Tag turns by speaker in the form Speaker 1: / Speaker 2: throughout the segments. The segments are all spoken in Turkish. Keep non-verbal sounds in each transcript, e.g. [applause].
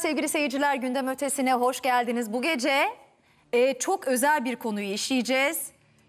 Speaker 1: sevgili seyirciler. Gündem ötesine hoş geldiniz. Bu gece e, çok özel bir konuyu işleyeceğiz.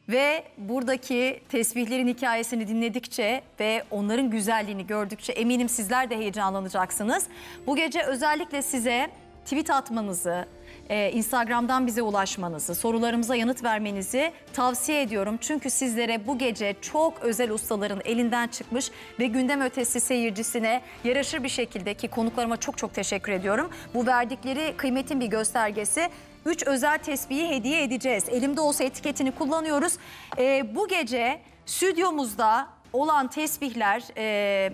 Speaker 1: Ve buradaki tesbihlerin hikayesini dinledikçe ve onların güzelliğini gördükçe eminim sizler de heyecanlanacaksınız. Bu gece özellikle size tweet atmanızı, e, Instagram'dan bize ulaşmanızı, sorularımıza yanıt vermenizi tavsiye ediyorum. Çünkü sizlere bu gece çok özel ustaların elinden çıkmış ve gündem ötesi seyircisine yaraşır bir şekilde ki konuklarıma çok çok teşekkür ediyorum. Bu verdikleri kıymetin bir göstergesi. 3 özel tesbihi hediye edeceğiz. Elimde olsa etiketini kullanıyoruz. E, bu gece stüdyomuzda olan tesbihler e,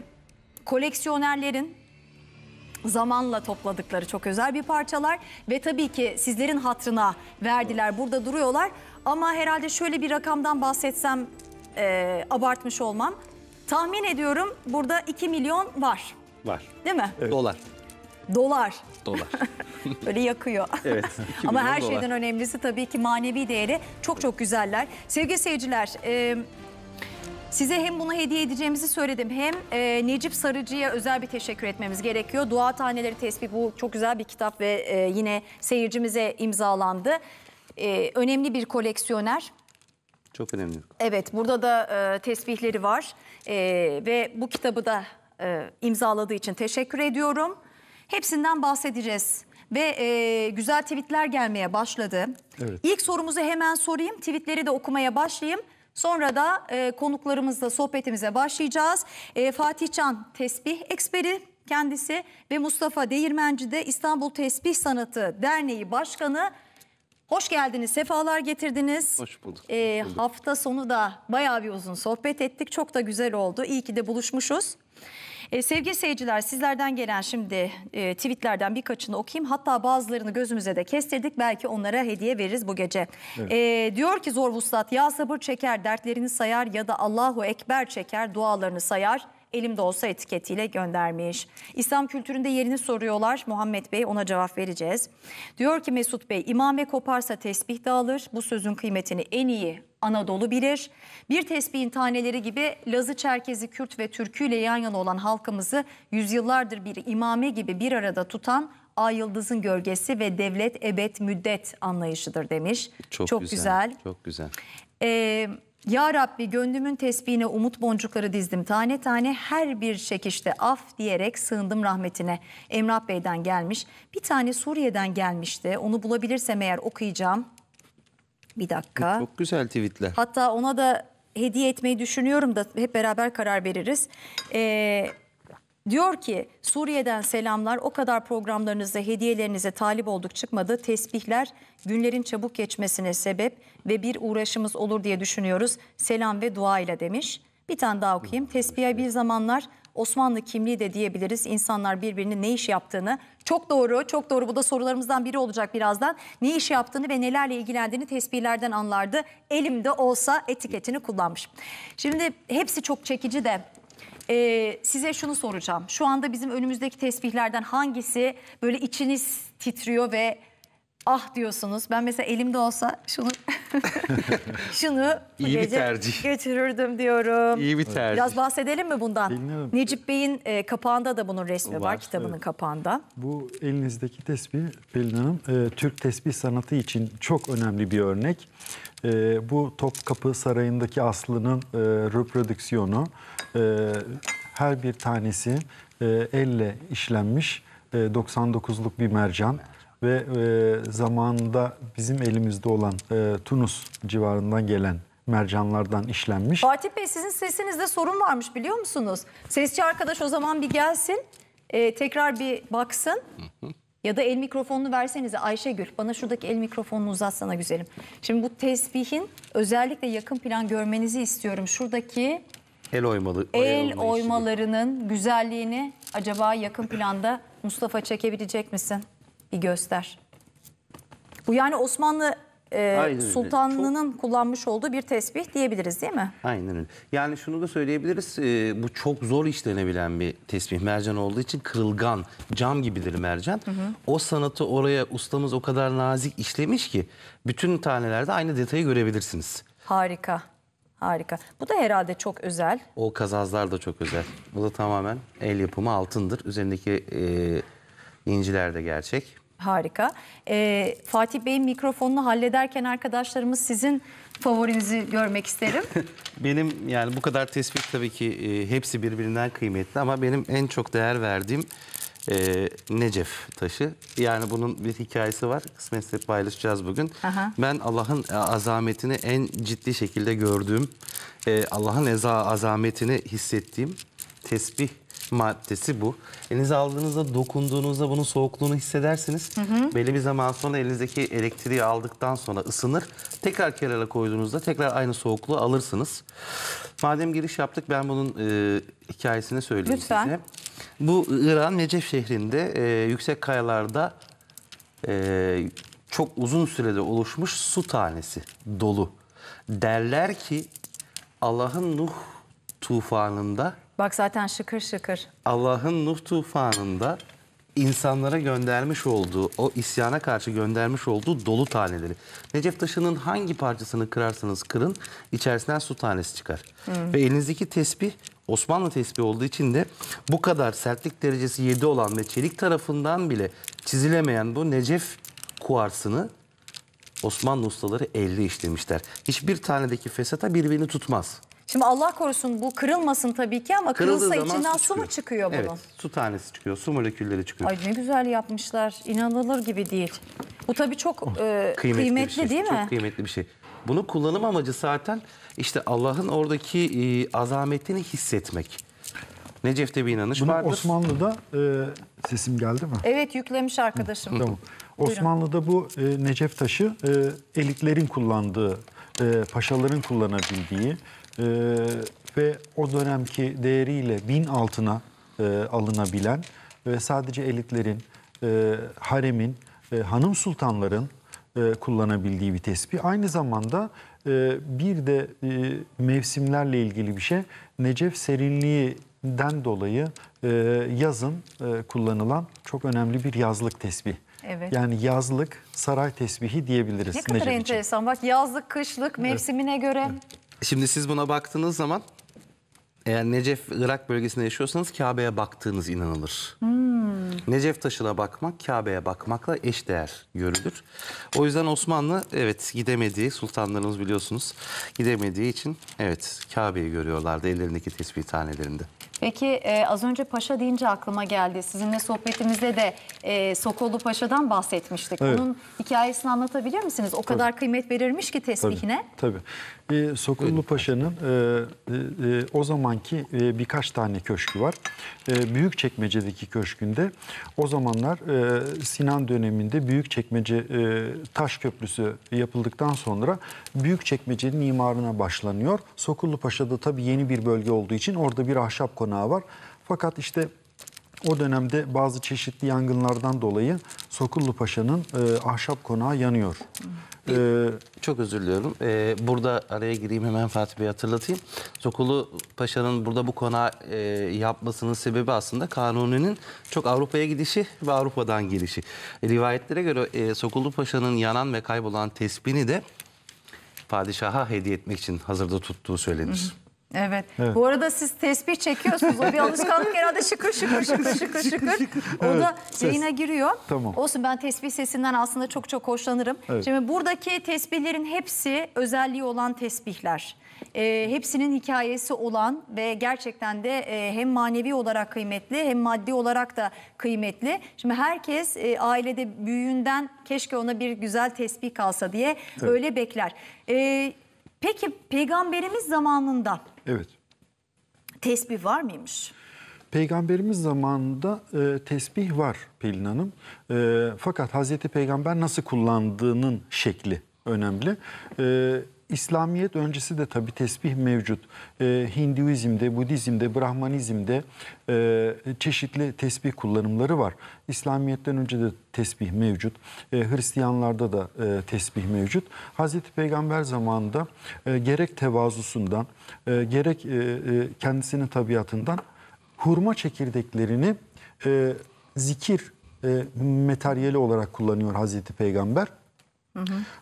Speaker 1: koleksiyonerlerin zamanla topladıkları çok özel bir parçalar ve tabii ki sizlerin hatrına verdiler burada duruyorlar ama herhalde şöyle bir rakamdan bahsetsem e, abartmış olmam tahmin ediyorum burada 2 milyon var
Speaker 2: Var. değil mi? Dolar. Dolar Dolar.
Speaker 1: [laughs] böyle yakıyor. [laughs]
Speaker 2: Evet. [laughs] Ama her dolar. şeyden
Speaker 1: önemlisi tabii ki manevi değeri çok çok güzeller. Sevgili seyirciler, e, Size hem bunu hediye edeceğimizi söyledim hem e, Necip Sarıcı'ya özel bir teşekkür etmemiz gerekiyor. Dua Taneleri Tesbih bu çok güzel bir kitap ve e, yine seyircimize imzalandı. E, önemli bir koleksiyoner. Çok önemli. Evet burada da e, tesbihleri var e, ve bu kitabı da e, imzaladığı için teşekkür ediyorum. Hepsinden bahsedeceğiz ve e, güzel tweetler gelmeye başladı. Evet. İlk sorumuzu hemen sorayım tweetleri de okumaya başlayayım. Sonra da e, konuklarımızla sohbetimize başlayacağız. E, Fatih Can tesbih eksperi kendisi ve Mustafa Değirmenci de İstanbul Tesbih Sanatı Derneği Başkanı. Hoş geldiniz, sefalar getirdiniz. Hoş bulduk. Ee, hafta sonu da bayağı bir uzun sohbet ettik. Çok da güzel oldu. İyi ki de buluşmuşuz. E, sevgili seyirciler sizlerden gelen şimdi e, tweetlerden birkaçını okuyayım. Hatta bazılarını gözümüze de kestirdik. Belki onlara hediye veririz bu gece. Evet. E, diyor ki Zor Vuslat ya sabır çeker dertlerini sayar ya da Allahu Ekber çeker dualarını sayar elimde olsa etiketiyle göndermiş. İslam kültüründe yerini soruyorlar. Muhammed Bey ona cevap vereceğiz. Diyor ki Mesut Bey imame koparsa tesbih dağılır. Bu sözün kıymetini en iyi Anadolu bilir. Bir tesbihin taneleri gibi Lazı, Çerkezi, Kürt ve Türküyle yan yana olan halkımızı yüzyıllardır bir imame gibi bir arada tutan Ay Yıldız'ın gölgesi ve devlet ebed müddet anlayışıdır demiş. Çok, çok güzel, güzel. Çok güzel. Ee, ya Rabbi gönlümün tesbihine umut boncukları dizdim tane tane her bir çekişte af diyerek sığındım rahmetine. Emrah Bey'den gelmiş. Bir tane Suriye'den gelmişti. Onu bulabilirsem eğer okuyacağım. Bir dakika.
Speaker 2: Çok güzel tweetler.
Speaker 1: Hatta ona da hediye etmeyi düşünüyorum da hep beraber karar veririz. Ee, Diyor ki Suriye'den selamlar o kadar programlarınızda hediyelerinize talip olduk çıkmadı. Tesbihler günlerin çabuk geçmesine sebep ve bir uğraşımız olur diye düşünüyoruz. Selam ve dua ile demiş. Bir tane daha okuyayım. Tesbihe bir zamanlar Osmanlı kimliği de diyebiliriz. İnsanlar birbirinin ne iş yaptığını çok doğru, çok doğru. Bu da sorularımızdan biri olacak birazdan. Ne iş yaptığını ve nelerle ilgilendiğini tespihlerden anlardı. Elimde olsa etiketini kullanmış. Şimdi hepsi çok çekici de ee, size şunu soracağım. Şu anda bizim önümüzdeki tesbihlerden hangisi böyle içiniz titriyor ve ah diyorsunuz. Ben mesela elimde olsa şunu [laughs] şunu İyi bir tercih. götürürdüm diyorum. İyi bir tercih. Biraz bahsedelim mi bundan? Bilmiyorum. Necip Bey'in e, kapağında da bunun resmi var, var kitabının evet. kapağında.
Speaker 3: Bu elinizdeki tesbih Pelin Hanım e, Türk tesbih sanatı için çok önemli bir örnek. E, bu Topkapı Sarayı'ndaki aslının e, reprodüksiyonu e, her bir tanesi e, elle işlenmiş e, 99'luk bir mercan ve e, zamanında bizim elimizde olan e, Tunus civarından gelen mercanlardan işlenmiş. Fatih
Speaker 1: Bey sizin sesinizde sorun varmış biliyor musunuz? Sesçi arkadaş o zaman bir gelsin e, tekrar bir baksın. Ya da el mikrofonunu versenize Ayşegül. Bana şuradaki el mikrofonunu uzatsana güzelim. Şimdi bu tesbihin özellikle yakın plan görmenizi istiyorum. Şuradaki
Speaker 2: El oymalı. El
Speaker 1: oymalarının güzelliğini acaba yakın planda Mustafa çekebilecek misin? Bir göster. Bu yani Osmanlı e, Aynen öyle. Sultanlığı'nın kullanmış olduğu bir tesbih diyebiliriz değil mi?
Speaker 2: Aynen öyle. Yani şunu da söyleyebiliriz. e, bu çok zor işlenebilen bir tesbih. Mercan olduğu için kırılgan, cam gibidir mercan. O sanatı oraya ustamız o kadar nazik işlemiş ki bütün tanelerde aynı detayı görebilirsiniz.
Speaker 1: Harika. Harika. Bu da herhalde çok özel.
Speaker 2: O kazazlar da çok özel. Bu da tamamen el yapımı altındır. Üzerindeki e, inciler de gerçek.
Speaker 1: Harika. E, Fatih Bey'in mikrofonunu hallederken arkadaşlarımız sizin favorinizi görmek isterim. [laughs]
Speaker 2: benim yani bu kadar tespit tabii ki e, hepsi birbirinden kıymetli ama benim en çok değer verdiğim e, Necef taşı. Yani bunun bir hikayesi var. Kısmetse paylaşacağız bugün. Aha. Ben Allah'ın e, azametini en ciddi şekilde gördüğüm, e, Allah'ın eza azametini hissettiğim tesbih maddesi bu. Elinize aldığınızda, dokunduğunuzda bunun soğukluğunu hissedersiniz. Hı hı. Belli bir zaman sonra elinizdeki elektriği aldıktan sonra ısınır. Tekrar kerele koyduğunuzda tekrar aynı soğukluğu alırsınız. Madem giriş yaptık ben bunun e, hikayesini söyleyeyim Lütfen. size. Bu İran Necef şehrinde e, yüksek kayalarda e, çok uzun sürede oluşmuş su tanesi dolu. Derler ki Allah'ın Nuh tufanında
Speaker 1: Bak zaten şıkır şıkır.
Speaker 2: Allah'ın Nuh tufanında insanlara göndermiş olduğu, o isyana karşı göndermiş olduğu dolu taneleri. Necef taşının hangi parçasını kırarsanız kırın, içerisinden su tanesi çıkar. Hı. Hmm. Ve elinizdeki tesbih Osmanlı tesbih olduğu için de bu kadar sertlik derecesi 7 olan ve çelik tarafından bile çizilemeyen bu Necef kuarsını Osmanlı ustaları elde işlemişler. Hiçbir tanedeki fesata birbirini tutmaz.
Speaker 1: Şimdi Allah korusun bu kırılmasın tabii ki ama Kırıldığı kırılsa içinden su, su mu çıkıyor bunun? Evet
Speaker 2: su tanesi çıkıyor su molekülleri çıkıyor. Ay
Speaker 1: ne güzel yapmışlar inanılır gibi değil. Bu tabii çok oh, e, kıymetli, kıymetli şey. değil mi? Çok
Speaker 2: kıymetli bir şey. Bunu kullanım amacı zaten işte Allah'ın oradaki e, azametini hissetmek. Necef'te bir inanış
Speaker 3: Bunu vardır. Osmanlı'da e, sesim geldi mi?
Speaker 1: Evet yüklemiş arkadaşım. Hı, tamam.
Speaker 3: Osmanlı'da bu e, Necef taşı e, elitlerin kullandığı, e, paşaların kullanabildiği, e, ve o dönemki değeriyle bin altına e, alınabilen ve sadece elitlerin, e, haremin, e, hanım sultanların e, kullanabildiği bir tespih. Aynı zamanda e, bir de e, mevsimlerle ilgili bir şey. Necef den dolayı e, yazın e, kullanılan çok önemli bir yazlık tesbih. Evet. Yani yazlık saray tesbihi diyebiliriz. Ne kadar
Speaker 1: Necef için. Bak yazlık, kışlık, mevsimine evet. göre. Evet.
Speaker 3: Şimdi siz
Speaker 2: buna baktığınız zaman eğer Necef Irak bölgesinde yaşıyorsanız Kabe'ye baktığınız inanılır. Hmm. Necef taşına bakmak Kabe'ye bakmakla eşdeğer görülür. O yüzden Osmanlı evet gidemediği sultanlarımız biliyorsunuz gidemediği için evet Kabe'yi görüyorlardı ellerindeki tesbih tanelerinde.
Speaker 1: Peki e, az önce paşa deyince aklıma geldi. Sizinle sohbetimizde de e, Sokollu Paşa'dan bahsetmiştik. Evet. Onun hikayesini anlatabilir misiniz? O Tabii. kadar kıymet verirmiş ki tesbihine.
Speaker 3: Tabii. Tabii e, Sokullu Paşa'nın e, e, e, o zamanki e, birkaç tane köşkü var. E, çekmecedeki köşkünde o zamanlar e, Sinan döneminde Büyükçekmece e, Taş Köprüsü yapıldıktan sonra büyük çekmecenin imarına başlanıyor. Sokullu Paşa'da tabii yeni bir bölge olduğu için orada bir ahşap konağı var. Fakat işte o dönemde bazı çeşitli yangınlardan dolayı Sokullu Paşa'nın e, ahşap konağı yanıyor.
Speaker 2: Ee, Çok özür diliyorum. Ee, burada araya gireyim hemen Fatih Bey hatırlatayım. Sokulu Paşa'nın burada bu konağı e, yapmasının sebebi aslında Kanuni'nin çok Avrupa'ya gidişi ve Avrupa'dan gelişi. Rivayetlere göre e, Sokulu Paşa'nın yanan ve kaybolan tesbini de padişaha hediye etmek için hazırda tuttuğu söylenir. Hı hı.
Speaker 1: Evet. evet. Bu arada siz tesbih çekiyorsunuz. O bir alışkanlık herhalde şıkır şıkır şıkır şıkır şıkır. O evet, da ses. yayına giriyor. Tamam. Olsun ben tesbih sesinden aslında çok çok hoşlanırım. Evet. Şimdi buradaki tesbihlerin hepsi özelliği olan tesbihler. E, hepsinin hikayesi olan ve gerçekten de e, hem manevi olarak kıymetli hem maddi olarak da kıymetli. Şimdi herkes e, ailede büyüğünden keşke ona bir güzel tesbih kalsa diye evet. öyle bekler. Evet. Peki peygamberimiz zamanında Evet. tesbih var mıymış?
Speaker 3: Peygamberimiz zamanında e, tesbih var Pelin Hanım. E, fakat Hazreti Peygamber nasıl kullandığının şekli önemli. E, İslamiyet öncesi de tabi tesbih mevcut. E, Hinduizm'de, Budizm'de, Brahmanizm'de e, çeşitli tesbih kullanımları var. İslamiyet'ten önce de tesbih mevcut. E, Hristiyanlarda da e, tesbih mevcut. Hazreti Peygamber zamanında e, gerek tevazusundan, e, gerek e, e, kendisinin tabiatından hurma çekirdeklerini e, zikir e, materyali olarak kullanıyor Hazreti Peygamber.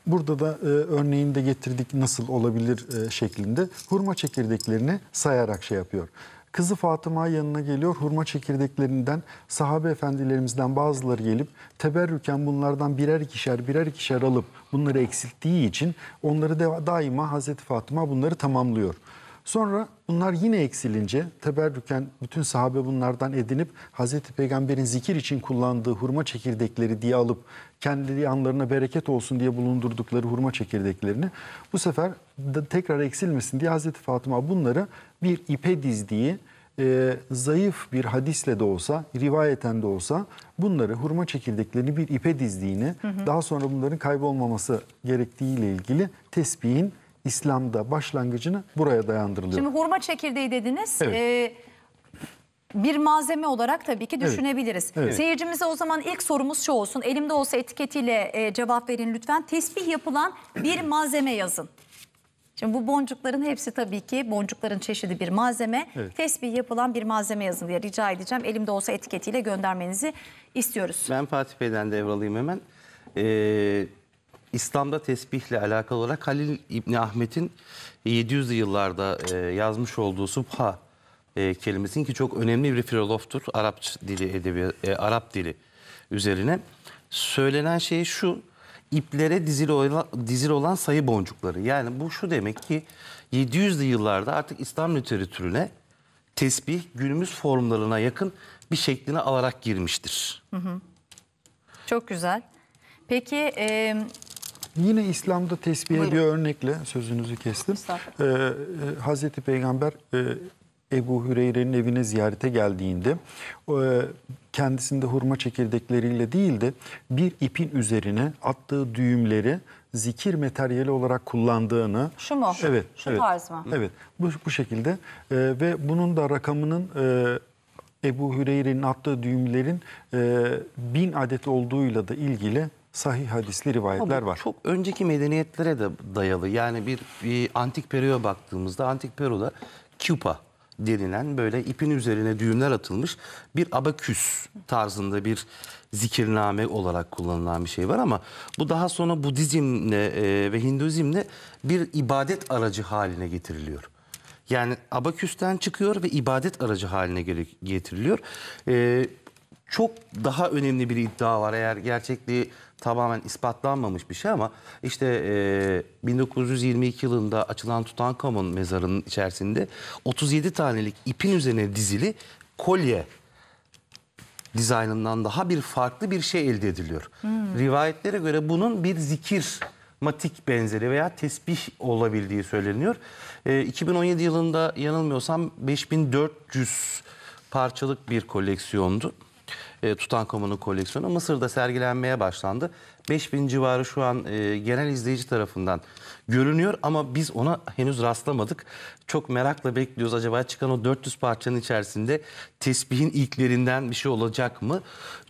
Speaker 3: Burada da e, örneğini de getirdik nasıl olabilir e, şeklinde hurma çekirdeklerini sayarak şey yapıyor. Kızı Fatıma yanına geliyor. Hurma çekirdeklerinden sahabe efendilerimizden bazıları gelip teberrüken bunlardan birer ikişer birer ikişer alıp bunları eksilttiği için onları da daima Hazreti Fatıma bunları tamamlıyor. Sonra bunlar yine eksilince teberrüken bütün sahabe bunlardan edinip Hazreti Peygamber'in zikir için kullandığı hurma çekirdekleri diye alıp kendi yanlarına bereket olsun diye bulundurdukları hurma çekirdeklerini bu sefer tekrar eksilmesin diye Hazreti Fatıma bunları bir ipe dizdiği e, zayıf bir hadisle de olsa, rivayeten de olsa bunları hurma çekirdeklerini bir ipe dizdiğini, hı hı. daha sonra bunların kaybolmaması gerektiğiyle ilgili tesbihin İslam'da başlangıcını buraya dayandırılıyor. Şimdi
Speaker 1: hurma çekirdeği dediniz. Evet. Ee, bir malzeme olarak tabii ki düşünebiliriz. Evet. Evet. Seyircimize o zaman ilk sorumuz şu olsun. Elimde olsa etiketiyle e, cevap verin lütfen. Tesbih yapılan bir malzeme yazın. Şimdi bu boncukların hepsi tabii ki boncukların çeşidi bir malzeme. Evet. Tesbih yapılan bir malzeme yazın diye rica edeceğim. Elimde olsa etiketiyle göndermenizi istiyoruz.
Speaker 2: Ben Fatih Bey'den devralayım hemen. Ee, İslam'da tesbihle alakalı olarak Halil İbni Ahmet'in 700 yıllarda e, yazmış olduğu subha e, kelimesinin ki çok önemli bir filozoftur Arap dili edebi e, Arap dili üzerine söylenen şey şu iplere dizil olan, dizili olan sayı boncukları. Yani bu şu demek ki 700'lü yıllarda artık İslam literatürüne tesbih günümüz formlarına yakın bir şeklini
Speaker 3: alarak girmiştir.
Speaker 1: Hı hı. Çok güzel. Peki e,
Speaker 3: Yine İslam'da tesbihe Buyurun. bir örnekle sözünüzü kestim. Ee, e, Hazreti Peygamber e, Ebu Hüreyre'nin evine ziyarete geldiğinde e, kendisinde hurma çekirdekleriyle değil de bir ipin üzerine attığı düğümleri zikir materyali olarak kullandığını. Şu mu? Evet. Şu evet, tarz mı? Evet. Bu, bu şekilde e, ve bunun da rakamının e, Ebu Hüreyre'nin attığı düğümlerin e, bin adet olduğuyla da ilgili sahih hadisli rivayetler var.
Speaker 2: Çok önceki medeniyetlere de dayalı. Yani bir, bir antik Peru'ya baktığımızda antik Peru'da küpa denilen böyle ipin üzerine düğümler atılmış bir abaküs tarzında bir zikirname olarak kullanılan bir şey var ama bu daha sonra Budizmle e, ve Hinduizmle bir ibadet aracı haline getiriliyor. Yani abaküsten çıkıyor ve ibadet aracı haline getiriliyor. E, çok daha önemli bir iddia var eğer gerçekliği tamamen ispatlanmamış bir şey ama işte e, 1922 yılında açılan Tutankamon mezarının içerisinde 37 tanelik ipin üzerine dizili kolye dizaynından daha bir farklı bir şey elde ediliyor. Hmm. Rivayetlere göre bunun bir zikir matik benzeri veya tesbih olabildiği söyleniyor. E, 2017 yılında yanılmıyorsam 5400 parçalık bir koleksiyondu e, Tutankamon'un koleksiyonu Mısır'da sergilenmeye başlandı. 5000 civarı şu an e, genel izleyici tarafından görünüyor ama biz ona henüz rastlamadık. Çok merakla bekliyoruz acaba çıkan o 400 parçanın içerisinde tesbihin ilklerinden bir şey olacak mı?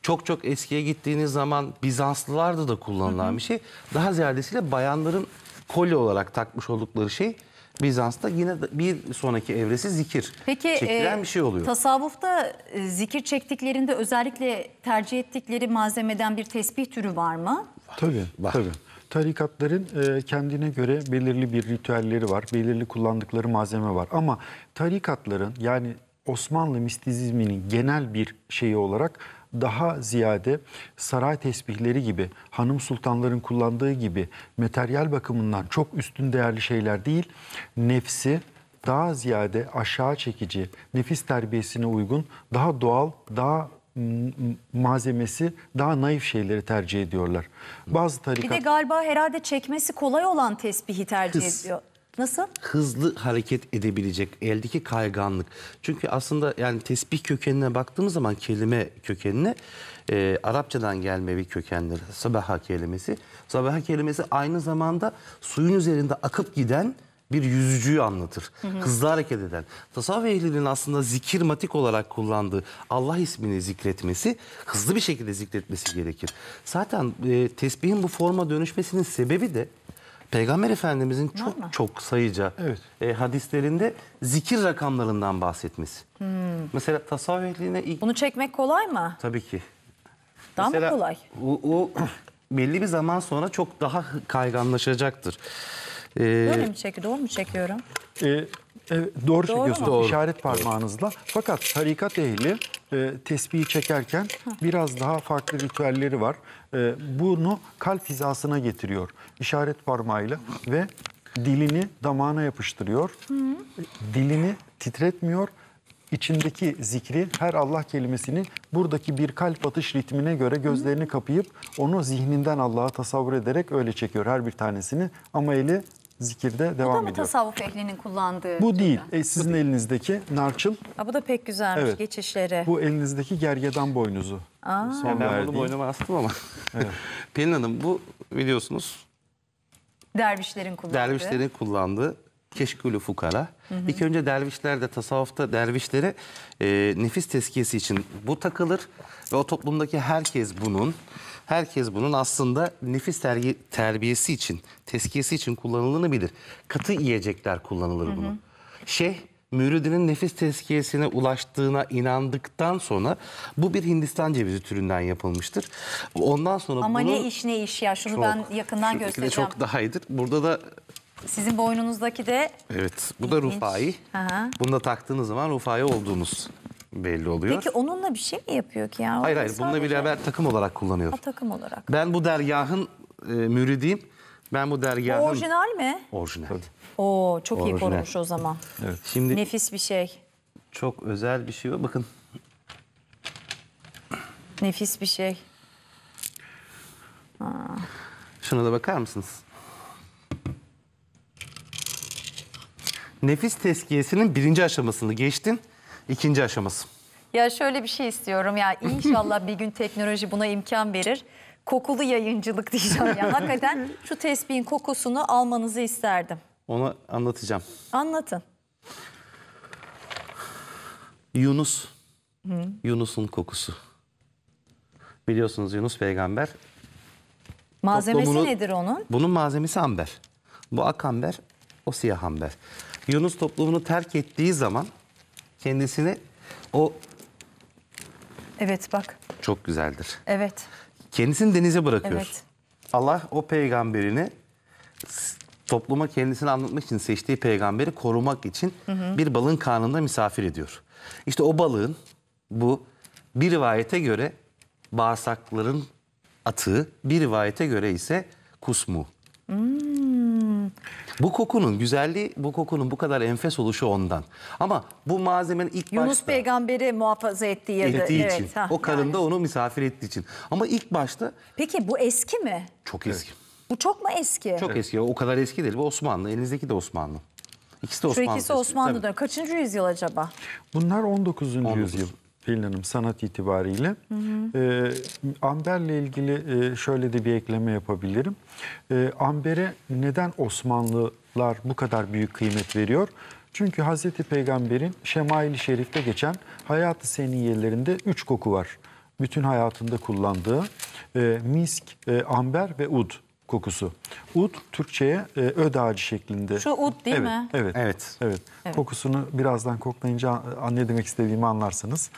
Speaker 2: Çok çok eskiye gittiğiniz zaman Bizanslılarda da kullanılan hı hı. bir şey. Daha ziyadesiyle bayanların kolye olarak takmış oldukları şey Bizans'ta yine bir sonraki evresi zikir.
Speaker 1: Peki çekilen e, bir şey oluyor. Tasavvufta e, zikir çektiklerinde özellikle tercih ettikleri malzemeden bir tesbih türü var mı?
Speaker 3: Tabii. Var. Tabii. Tarikatların e, kendine göre belirli bir ritüelleri var, belirli kullandıkları malzeme var. Ama tarikatların yani Osmanlı mistizizminin genel bir şeyi olarak daha ziyade saray tesbihleri gibi, hanım sultanların kullandığı gibi materyal bakımından çok üstün değerli şeyler değil, nefsi daha ziyade aşağı çekici, nefis terbiyesine uygun, daha doğal, daha malzemesi daha naif şeyleri tercih ediyorlar. Bazı tarikat... Bir de galiba
Speaker 1: herhalde çekmesi kolay olan tesbihi tercih Kız. ediyor. Nasıl?
Speaker 3: Hızlı hareket
Speaker 2: edebilecek eldeki kayganlık. Çünkü aslında yani tesbih kökenine baktığımız zaman kelime kökenine e, Arapçadan gelme bir kökendir. Sabaha kelimesi. Sabaha kelimesi aynı zamanda suyun üzerinde akıp giden bir yüzücüyü anlatır. Hı hı. Hızlı hareket eden. Tasavvuf ehlinin aslında zikir matik olarak kullandığı Allah ismini zikretmesi, hızlı bir şekilde zikretmesi gerekir. Zaten e, tesbihin bu forma dönüşmesinin sebebi de Peygamber Efendimizin çok Ama. çok sayıca evet. e, hadislerinde zikir rakamlarından bahsetmesi. Hmm. Mesela tasavvuf ehline
Speaker 1: ilk... Bunu çekmek kolay mı? Tabii ki. Daha Mesela, mı kolay?
Speaker 2: O, o [clears throat] belli bir zaman sonra çok
Speaker 3: daha kayganlaşacaktır. Ee, Böyle mi
Speaker 1: çekiyor? Doğru mu çekiyorum?
Speaker 3: E, e, doğru, doğru çekiyorsunuz. Doğru. İşaret parmağınızla. Fakat tarikat ehli e, tesbihi çekerken biraz daha farklı ritüelleri var e, bunu kalp hizasına getiriyor. İşaret parmağıyla ve dilini damağına yapıştırıyor. -hı. Dilini titretmiyor. İçindeki zikri her Allah kelimesini buradaki bir kalp atış ritmine göre gözlerini kapayıp onu zihninden Allah'a tasavvur ederek öyle çekiyor her bir tanesini. Ama eli zikirde devam ediyor. Bu da mı ediyor.
Speaker 1: tasavvuf ehlinin kullandığı? Bu
Speaker 3: değil. E, sizin bu elinizdeki değil. narçıl.
Speaker 1: Aa, bu da pek güzelmiş evet. geçişleri. Bu
Speaker 3: elinizdeki gergedan boynuzu. Aa. yani ben verdiğim. bunu boynuma astım ama. evet. [laughs] Pelin Hanım bu biliyorsunuz.
Speaker 1: Dervişlerin kullandığı. Dervişlerin
Speaker 2: kullandığı keşkülü fukara. Hı hı. İlk önce dervişler tasavvufta dervişlere e, nefis tezkiyesi için bu takılır. Ve o toplumdaki herkes bunun Herkes bunun aslında nefis tergi, terbiyesi için, teskiyesi için kullanıldığını bilir. Katı yiyecekler kullanılır bunu. Hı Şeyh müridinin nefis tezkiyesine ulaştığına inandıktan sonra bu bir Hindistan cevizi türünden yapılmıştır. Ondan sonra Ama bunu... ne
Speaker 1: iş ne iş ya şunu çok, ben yakından göstereceğim. Çok
Speaker 2: daha iyidir. Burada da
Speaker 1: sizin boynunuzdaki de
Speaker 2: Evet bu da Rufayi. Bunu da taktığınız zaman Rufayi olduğunuz belli oluyor. Peki
Speaker 1: onunla bir şey mi yapıyor ki ya? hayır hayır bununla sadece... Şey-
Speaker 2: beraber takım olarak kullanıyor. Ha,
Speaker 1: takım olarak.
Speaker 2: Ben bu dergahın e, müridiyim. Ben bu dergahın... O orijinal mi? Orijinal.
Speaker 1: Oo çok orijinal. iyi korumuş o zaman.
Speaker 2: Evet. Şimdi Nefis bir şey. Çok özel bir şey var. Bakın.
Speaker 1: Nefis bir şey. Ha.
Speaker 2: Şuna da bakar mısınız? Nefis tezkiyesinin birinci aşamasını geçtin ikinci aşaması.
Speaker 1: Ya şöyle bir şey istiyorum ya inşallah bir gün teknoloji buna imkan verir. Kokulu yayıncılık [laughs] diyeceğim ya. Hakikaten şu tesbihin kokusunu almanızı isterdim.
Speaker 2: Onu anlatacağım. Anlatın. Yunus. Yunus'un kokusu. Biliyorsunuz Yunus peygamber.
Speaker 1: Malzemesi toplumunu, nedir onun?
Speaker 2: Bunun malzemesi amber. Bu ak amber, o siyah amber. Yunus toplumunu terk ettiği zaman kendisini o Evet bak. Çok güzeldir. Evet. Kendisini denize bırakıyor. Evet. Allah o peygamberini topluma kendisini anlatmak için seçtiği peygamberi korumak için hı hı. bir balığın karnında misafir ediyor. İşte o balığın bu bir rivayete göre bağırsakların atığı, bir rivayete göre ise kusmu.
Speaker 1: Hmm.
Speaker 2: Bu kokunun güzelliği, bu kokunun bu kadar enfes oluşu ondan. Ama bu malzemenin ilk Yunus başta...
Speaker 1: peygamberi muhafaza ettiği yerde. Ettiği evet, için. Ha, o
Speaker 2: karında yani. onu misafir ettiği için. Ama ilk başta...
Speaker 1: Peki bu eski mi? Çok eski. Evet. Bu çok mu eski? Çok evet.
Speaker 2: eski. O kadar eski değil. Bu Osmanlı. Elinizdeki de Osmanlı. İkisi de Osmanlı. Şu ikisi Osmanlı'da.
Speaker 1: Kaçıncı yüzyıl acaba?
Speaker 3: Bunlar 19. 19. yüzyıl. Pelin Hanım sanat itibariyle. Hı hı. E, Amber'le ilgili e, şöyle de bir ekleme yapabilirim. E, Amber'e neden Osmanlılar bu kadar büyük kıymet veriyor? Çünkü Hazreti Peygamber'in Şemail-i Şerif'te geçen hayatı seniyelerinde üç koku var. Bütün hayatında kullandığı e, misk, e, amber ve ud kokusu. Ud Türkçe'ye e, öd ağacı şeklinde. Şu ud değil evet, mi? Evet, evet. Evet. Evet. Kokusunu birazdan koklayınca anne demek istediğimi anlarsınız.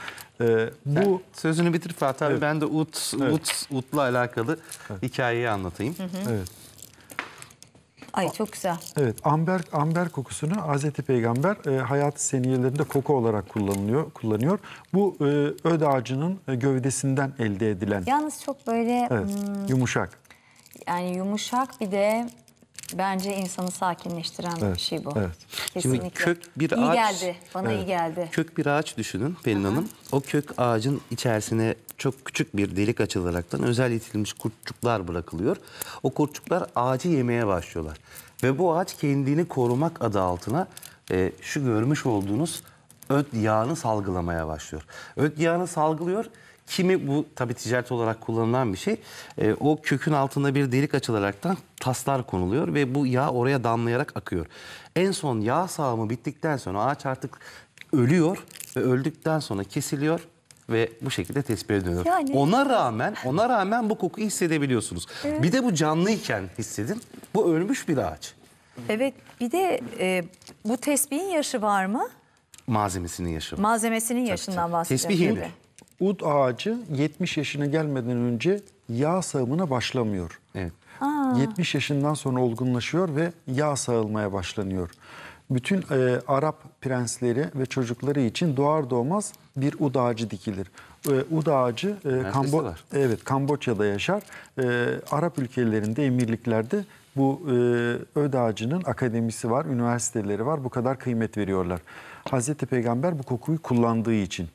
Speaker 3: E, bu ben, sözünü
Speaker 2: bitir Fatih abi. Evet. Ben de ut evet. ut utla alakalı evet. hikayeyi anlatayım. Hı hı. Evet.
Speaker 3: Ay çok güzel. Evet, amber amber kokusunu Hz. Peygamber e, hayat seniyelerinde koku olarak kullanılıyor, kullanıyor. Bu e, öd ağacının e, gövdesinden elde edilen.
Speaker 1: Yalnız çok böyle evet, hmm, yumuşak. Yani yumuşak bir de bence insanı sakinleştiren evet, bir şey bu. Evet. Kesinlikle. Şimdi kök bir iyi ağaç. geldi. Bana evet, iyi geldi.
Speaker 2: Kök bir ağaç düşünün Pelin Hanım. O kök ağacın içerisine çok küçük bir delik açılaraktan özel itilmiş kurtçuklar bırakılıyor. O kurtçuklar ağacı yemeye başlıyorlar. Ve bu ağaç kendini korumak adı altına e, şu görmüş olduğunuz öt yağını salgılamaya başlıyor. Öt yağını salgılıyor Kimi bu tabi ticaret olarak kullanılan bir şey. E, o kökün altında bir delik açılaraktan taslar konuluyor ve bu yağ oraya damlayarak akıyor. En son yağ sağımı bittikten sonra ağaç artık ölüyor ve öldükten sonra kesiliyor ve bu şekilde tespih ediliyor. Yani... Ona rağmen ona rağmen bu kokuyu hissedebiliyorsunuz. Evet. Bir de bu canlıyken hissedin. Bu ölmüş bir ağaç.
Speaker 1: Evet bir de e, bu tesbihin yaşı var mı?
Speaker 2: Malzemesinin yaşı
Speaker 1: var. Malzemesinin yaşından bahsediyorum. Tesbih yeni.
Speaker 3: Ud ağacı 70 yaşına gelmeden önce yağ sağımına başlamıyor. Evet. Aa. 70 yaşından sonra olgunlaşıyor ve yağ sağılmaya başlanıyor. Bütün e, Arap prensleri ve çocukları için doğar doğmaz bir ud ağacı dikilir. E, ud ağacı e, Kambo evet, Kamboçya'da yaşar. E, Arap ülkelerinde, emirliklerde bu e, öd ağacının akademisi var, üniversiteleri var. Bu kadar kıymet veriyorlar. Hazreti Peygamber bu kokuyu kullandığı için.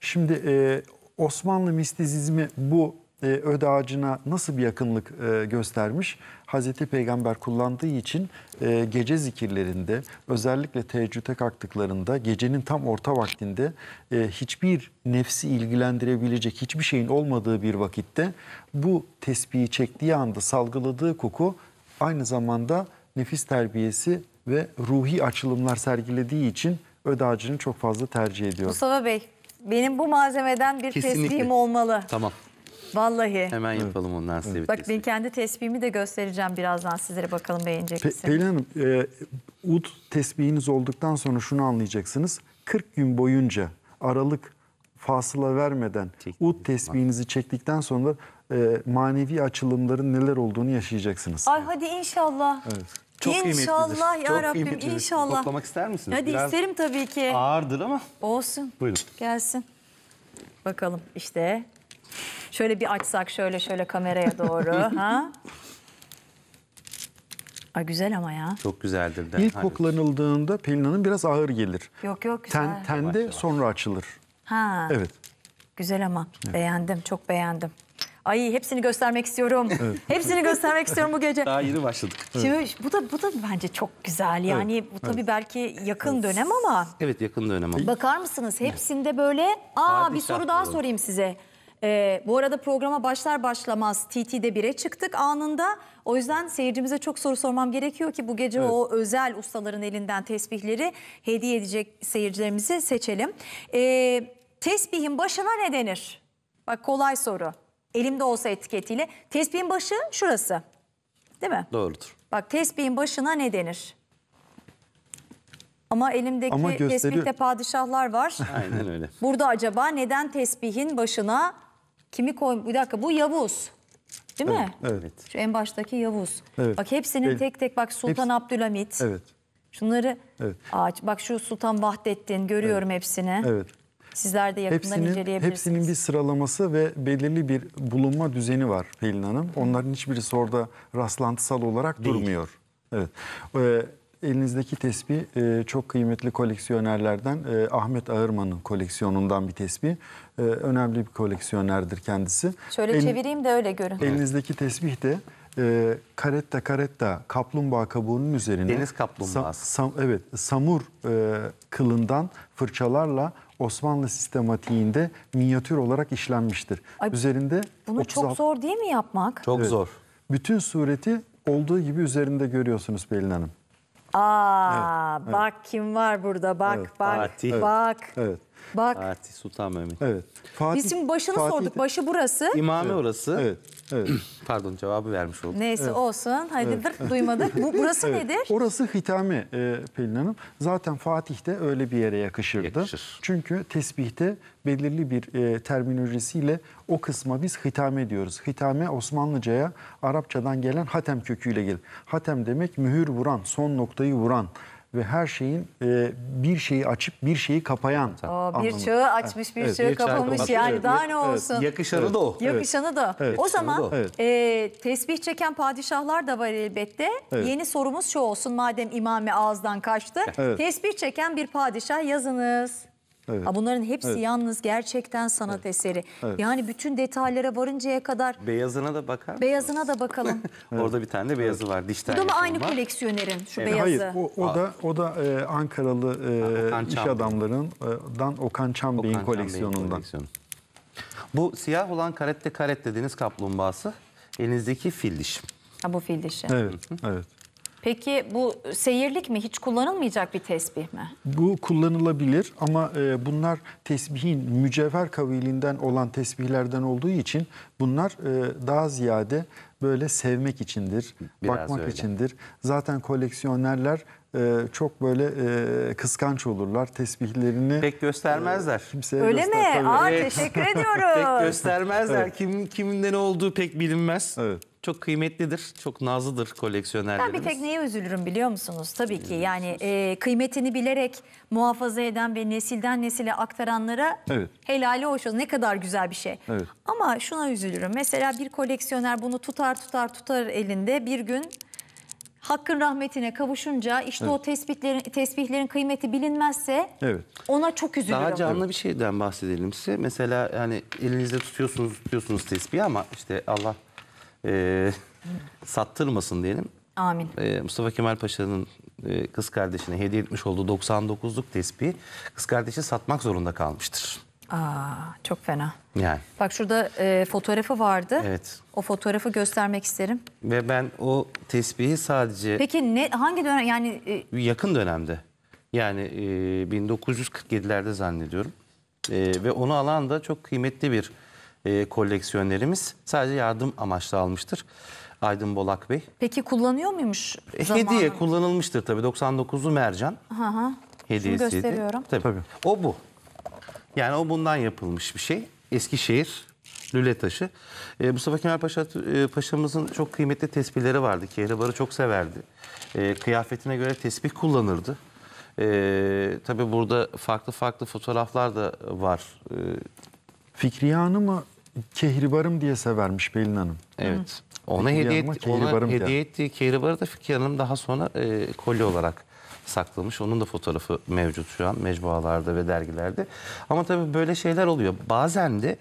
Speaker 3: Şimdi e, Osmanlı mistizizmi bu e, öde ağacına nasıl bir yakınlık e, göstermiş? Hazreti Peygamber kullandığı için e, gece zikirlerinde özellikle teheccüde kalktıklarında gecenin tam orta vaktinde e, hiçbir nefsi ilgilendirebilecek hiçbir şeyin olmadığı bir vakitte bu tesbihi çektiği anda salgıladığı koku aynı zamanda nefis terbiyesi ve ruhi açılımlar sergilediği için öde ağacını çok fazla tercih ediyor.
Speaker 1: Mustafa Bey benim bu malzemeden bir Kesinlikle. tespihim olmalı. Tamam. Vallahi.
Speaker 3: Hemen yapalım evet. ondan size evet. bir
Speaker 1: Bak ben kendi tespihimi de göstereceğim birazdan sizlere bakalım beğenecek misiniz? Pelin Hanım,
Speaker 3: e, ud tespihiniz olduktan sonra şunu anlayacaksınız. 40 gün boyunca aralık fasıla vermeden Çektiğiniz ud tesbihinizi zaman. çektikten sonra e, manevi açılımların neler olduğunu yaşayacaksınız. Ay
Speaker 1: hadi inşallah. Evet. Çok İnşallah kıymetlidir. ya Rabbim inşallah. Toplamak
Speaker 3: ister misin? Hadi Biraz isterim
Speaker 1: tabii ki.
Speaker 2: Ağırdır ama.
Speaker 1: Olsun. Buyurun. Gelsin. Bakalım işte. Şöyle bir açsak şöyle şöyle kameraya doğru. [laughs] ha? Ay güzel ama ya.
Speaker 3: Çok güzeldir. De. İlk Hayır. koklanıldığında Pelin Hanım biraz ağır gelir.
Speaker 1: Yok yok güzel. Ten, tende
Speaker 3: yavaş, yavaş. sonra açılır. Ha. Evet.
Speaker 1: Güzel ama evet. beğendim çok beğendim. Ay hepsini göstermek istiyorum. Evet. [laughs] Hepsini göstermek istiyorum bu gece. Daha yeni
Speaker 2: başladık. Şimdi
Speaker 1: bu da bu da bence çok güzel. Yani evet. bu tabii evet. belki yakın dönem ama.
Speaker 2: Evet yakın dönem ama. Bakar
Speaker 1: mısınız hepsinde böyle aa Hadi bir soru daha olur. sorayım size. Ee, bu arada programa başlar başlamaz TT'de 1'e çıktık anında. O yüzden seyircimize çok soru sormam gerekiyor ki bu gece evet. o özel ustaların elinden tesbihleri hediye edecek seyircilerimizi seçelim. Ee, tesbihin başına ne denir? Bak kolay soru elimde olsa etiketiyle. Tespihin başı şurası. Değil mi? Doğrudur. Bak tespihin başına ne denir? Ama elimdeki Ama tespihte padişahlar var. [laughs] Aynen öyle. Burada acaba neden tesbihin başına kimi koy... Bir dakika bu Yavuz. Değil evet, mi? Evet. Şu en baştaki Yavuz. Evet. Bak hepsinin El, tek tek bak Sultan Hepsi... Abdülhamit. Evet. Şunları evet. ağaç. Bak şu Sultan Vahdettin görüyorum evet. hepsini. Evet. Sizler de yakından hepsinin, inceleyebilirsiniz. Hepsinin
Speaker 3: bir sıralaması ve belirli bir bulunma düzeni var Pelin Hanım. Onların hiçbirisi orada rastlantısal olarak Değil. durmuyor. Evet. Ee, elinizdeki tesbih e, çok kıymetli koleksiyonerlerden e, Ahmet Ağırman'ın koleksiyonundan bir tesbih. E, önemli bir koleksiyonerdir kendisi. Şöyle El,
Speaker 1: çevireyim de öyle görün.
Speaker 3: Elinizdeki tesbih de e, karetta karetta kaplumbağa kabuğunun üzerine deniz kaplumbağası. Sa, sam, evet samur e, kılından fırçalarla Osmanlı sistematiğinde minyatür olarak işlenmiştir. Ay, Üzerinde bunu 36... çok
Speaker 1: zor değil mi yapmak?
Speaker 3: Çok evet. zor. Bütün sureti olduğu gibi üzerinde görüyorsunuz Pelin Hanım.
Speaker 1: Aa, evet, bak evet. kim var burada bak evet. bak Fatih. bak.
Speaker 2: Evet. evet. Bak. Fatih Sultan Mehmet. Evet. Fatih, Biz başını Fatih, sorduk.
Speaker 1: Başı burası. İmami evet.
Speaker 2: orası. Evet. evet. [clears throat] Pardon cevabı vermiş oldum.
Speaker 1: Neyse evet. olsun. hayırdır evet. [laughs] duymadık. Bu, burası evet. nedir?
Speaker 3: Orası hitami e, Pelin Hanım. Zaten Fatih de öyle bir yere yakışırdı. Yakışır. Çünkü tesbihte belirli bir e, terminolojisiyle o kısma biz hitame diyoruz. Hitame Osmanlıca'ya Arapçadan gelen hatem köküyle gelir. Hatem demek mühür vuran, son noktayı vuran ve her şeyin e, bir şeyi açıp bir şeyi kapayan Oo, Bir çağı açmış bir evet, çağı bir kapamış çağı yani daha ne olsun. Evet. Yakışanı da o. Yakışanı da. Evet. O zaman Evet.
Speaker 1: E, tesbih çeken padişahlar da var elbette. Evet. Yeni sorumuz şu olsun madem imame ağızdan kaçtı. Evet. Tesbih çeken bir padişah yazınız. Evet. bunların hepsi evet. yalnız gerçekten sanat evet. eseri. Evet. Yani bütün detaylara varıncaya kadar
Speaker 2: Beyazına da bakar.
Speaker 1: Beyazına da bakalım.
Speaker 2: evet. [laughs] Orada bir tane de beyazı evet. var. Dişten
Speaker 1: Bu da mı aynı var. koleksiyonerin şu evet. beyazı? Hayır.
Speaker 3: O, o da o da e, Ankaralı e, Okan iş adamlarından e, Okan Çam Bey'in koleksiyonundan. Koleksiyonu. Bu
Speaker 2: siyah olan karette karet dediğiniz kaplumbağası elinizdeki fil dişi.
Speaker 1: Ha bu fil dişi. Evet. Evet. Peki bu seyirlik mi? Hiç kullanılmayacak bir tesbih mi?
Speaker 3: Bu kullanılabilir ama e, bunlar tesbihin mücevher kavilinden olan tesbihlerden olduğu için bunlar e, daha ziyade böyle sevmek içindir, Biraz bakmak öyle. içindir. Zaten koleksiyonerler e, çok böyle kıskanç olurlar tesbihlerini. Pek göstermezler. kimseye Öyle göster, mi? Aa, Teşekkür [laughs] ediyorum. pek göstermezler. Evet.
Speaker 2: Kim, kiminde ne olduğu pek bilinmez. Evet çok kıymetlidir, çok nazlıdır koleksiyonerlerimiz. Ben bir tek
Speaker 1: neye üzülürüm biliyor musunuz? Tabii ki yani e, kıymetini bilerek muhafaza eden ve nesilden nesile aktaranlara Evet. helali hoş olsun. Ne kadar güzel bir şey. Evet. Ama şuna üzülürüm. Mesela bir koleksiyoner bunu tutar tutar tutar elinde bir gün hakkın rahmetine kavuşunca işte o tespitlerin, tesbihlerin kıymeti bilinmezse Evet. ona çok üzülürüm. Daha canlı bir
Speaker 2: şeyden bahsedelim size. Mesela yani elinizde tutuyorsunuz tutuyorsunuz tesbihi ama işte Allah e, [laughs] sattırmasın diyelim. Amin. E, Mustafa Kemal Paşa'nın e, kız kardeşine hediye etmiş olduğu 99'luk tesbih kız kardeşi satmak zorunda kalmıştır.
Speaker 1: Aa, çok fena. Yani. Bak şurada e, fotoğrafı vardı. Evet. O fotoğrafı göstermek isterim.
Speaker 2: Ve ben o tesbihi sadece...
Speaker 1: Peki ne hangi dönem yani...
Speaker 2: E... Yakın dönemde. Yani e, 1947'lerde zannediyorum. E, ve onu alan da çok kıymetli bir e, koleksiyonerimiz sadece yardım amaçlı almıştır. Aydın Bolak Bey.
Speaker 1: Peki kullanıyor muymuş e, Hediye
Speaker 2: kullanılmıştır tabii. 99'lu mercan hı hediyesiydi. Şimdi gösteriyorum. Tabii. tabii. O bu. Yani o bundan yapılmış bir şey. Eskişehir lüle taşı. E, Mustafa Kemal Paşa e, Paşa'mızın çok kıymetli tespihleri vardı. Kehribar'ı çok severdi. E, kıyafetine göre tespih kullanırdı. E, tabii burada farklı farklı fotoğraflar da var. E,
Speaker 3: Fikriye Hanım'ı kehribarım diye severmiş Pelin Hanım. Evet. Ona hediye, et, ona hediye
Speaker 2: ettiği kehribarı da Fikri Hanım daha sonra e, kolye olarak saklamış. Onun da fotoğrafı mevcut şu an mecmualarda ve dergilerde. Ama tabii böyle şeyler oluyor. Bazen de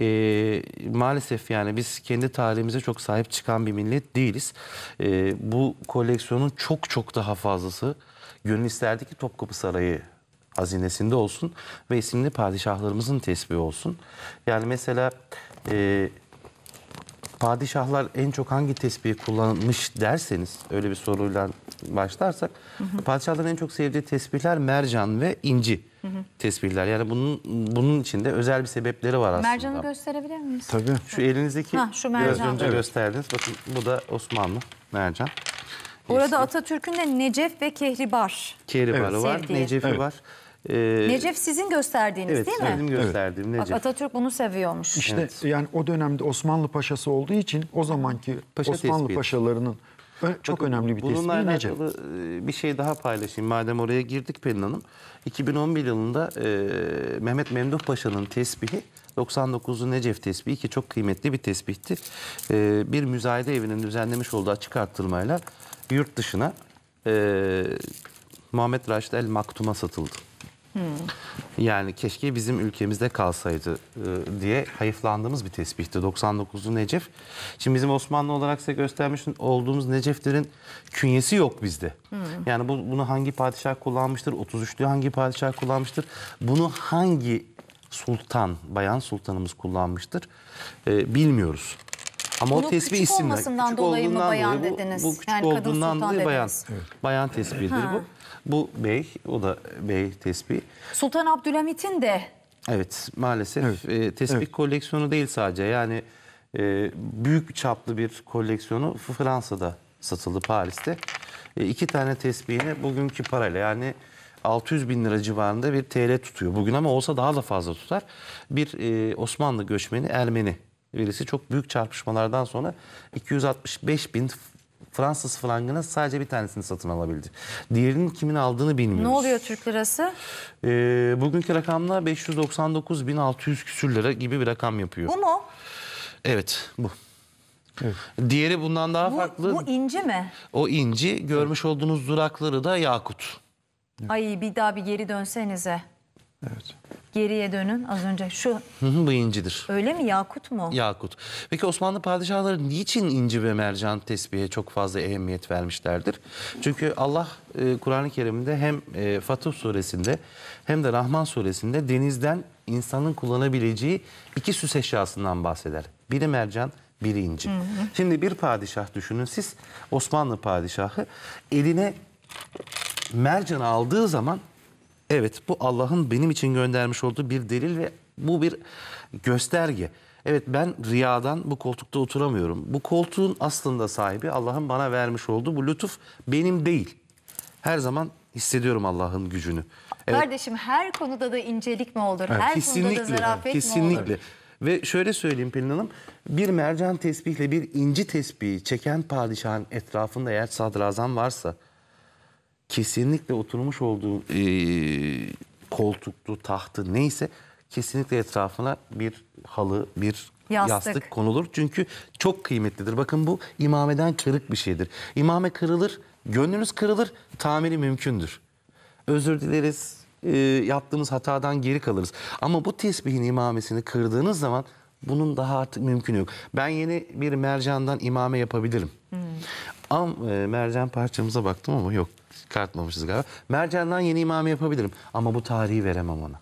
Speaker 2: e, maalesef yani biz kendi tarihimize çok sahip çıkan bir millet değiliz. E, bu koleksiyonun çok çok daha fazlası. Gönül isterdi ki Topkapı Sarayı hazinesinde olsun ve isimli padişahlarımızın tesbihi olsun. Yani mesela e, padişahlar en çok hangi tesbihi kullanmış derseniz öyle bir soruyla başlarsak hı hı. padişahların en çok sevdiği tesbihler mercan ve inci hı hı. tesbihler. Yani bunun bunun içinde özel bir sebepleri var aslında.
Speaker 1: Mercanı gösterebilir miyiz?
Speaker 2: Tabii. Şu elinizdeki ha, şu biraz önce evet. gösterdiniz. Bakın bu da Osmanlı mercan.
Speaker 1: Orada Atatürk'ün de Necef ve Kehribar. Kehribar'ı evet. var, Necef'i evet. var.
Speaker 2: Ee, Necef
Speaker 1: sizin gösterdiğiniz evet, değil mi? Evet, benim
Speaker 2: gösterdiğim Necef.
Speaker 1: Atatürk bunu seviyormuş. İşte
Speaker 3: evet. yani o dönemde Osmanlı Paşası olduğu için o zamanki Paşa Osmanlı tespit. Paşalarının çok Bakın, önemli bir tespit. Bununla alakalı
Speaker 2: e, bir şey daha paylaşayım. Madem oraya girdik Pelin Hanım. 2011 yılında e, Mehmet Memduh Paşa'nın tesbihi 99'lu Necef tesbihi ki çok kıymetli bir tesbihti. E, bir müzayede evinin düzenlemiş olduğu açık arttırmayla yurt dışına e, Muhammed Raşid El Maktum'a satıldı. Yani keşke bizim ülkemizde kalsaydı e, diye hayıflandığımız bir tespihti 99'lu Necef. Şimdi bizim Osmanlı olarak size göstermiş olduğumuz Neceflerin künyesi yok bizde. Hmm. Yani bu, bunu hangi padişah kullanmıştır, 33'lü hangi padişah kullanmıştır, bunu hangi sultan, bayan sultanımız kullanmıştır e, bilmiyoruz. Ama Bunu o tesbih küçük isimler. olmasından
Speaker 1: küçük dolayı mı bayan dolayı bu- dediniz? Bu küçük Yani kadın olduğundan sultan dolayı bayan.
Speaker 2: dediniz. Bayan tesbihidir bu. Bu bey, o da bey tesbihi.
Speaker 1: Sultan Abdülhamit'in de
Speaker 2: Evet maalesef e, tespih koleksiyonu değil sadece yani e, büyük çaplı bir koleksiyonu Fransa'da satıldı Paris'te. E, iki tane tesbihini bugünkü parayla yani 600 bin lira civarında bir TL tutuyor bugün ama olsa daha da fazla tutar. Bir e, Osmanlı göçmeni Ermeni Birisi çok büyük çarpışmalardan sonra 265 bin Fransız frangına sadece bir tanesini satın alabildi. Diğerinin kimin aldığını bilmiyoruz. Ne oluyor
Speaker 1: Türk lirası?
Speaker 2: Ee, bugünkü rakamla 599.600 küsür lira gibi bir rakam yapıyor. Bu mu? Evet bu. Evet. Diğeri bundan daha bu, farklı. Bu
Speaker 1: inci mi?
Speaker 2: O inci. Görmüş olduğunuz durakları da yakut.
Speaker 1: Ay bir daha bir geri dönsenize. Evet. Geriye dönün az önce şu.
Speaker 2: bu incidir.
Speaker 1: Öyle mi yakut mu?
Speaker 2: Yakut. Peki Osmanlı padişahları niçin inci ve mercan tesbihe çok fazla ehemmiyet vermişlerdir? Çünkü Allah e, Kur'an-ı Kerim'de hem e, Fatih suresinde hem de Rahman suresinde denizden insanın kullanabileceği iki süs eşyasından bahseder. Biri mercan, biri inci. Hı hı. Şimdi bir padişah düşünün siz Osmanlı padişahı eline mercan aldığı zaman Evet bu Allah'ın benim için göndermiş olduğu bir delil ve bu bir gösterge. Evet ben riyadan bu koltukta oturamıyorum. Bu koltuğun aslında sahibi Allah'ın bana vermiş olduğu bu lütuf benim değil. Her zaman hissediyorum Allah'ın gücünü. Evet.
Speaker 1: Kardeşim her konuda da incelik mi olur? Evet, her kesinlikle, konuda da zarafet kesinlikle. mi olur?
Speaker 2: Kesinlikle. Ve şöyle söyleyeyim Pelin Hanım, bir mercan tesbihle bir inci tesbihi çeken padişahın etrafında eğer sadrazam varsa kesinlikle oturmuş olduğu e, koltuklu, tahtı neyse kesinlikle etrafına bir halı, bir yastık. yastık konulur. Çünkü çok kıymetlidir. Bakın bu imameden kırık bir şeydir. İmame kırılır, gönlünüz kırılır, tamiri mümkündür. Özür dileriz, e, yaptığımız hatadan geri kalırız. Ama bu tesbihin imamesini kırdığınız zaman bunun daha artık mümkün yok. Ben yeni bir mercandan imame yapabilirim. Hmm. Am, e, mercan parçamıza baktım ama yok çıkartmamışız galiba. Mercan'dan yeni imamı yapabilirim ama bu tarihi veremem ona.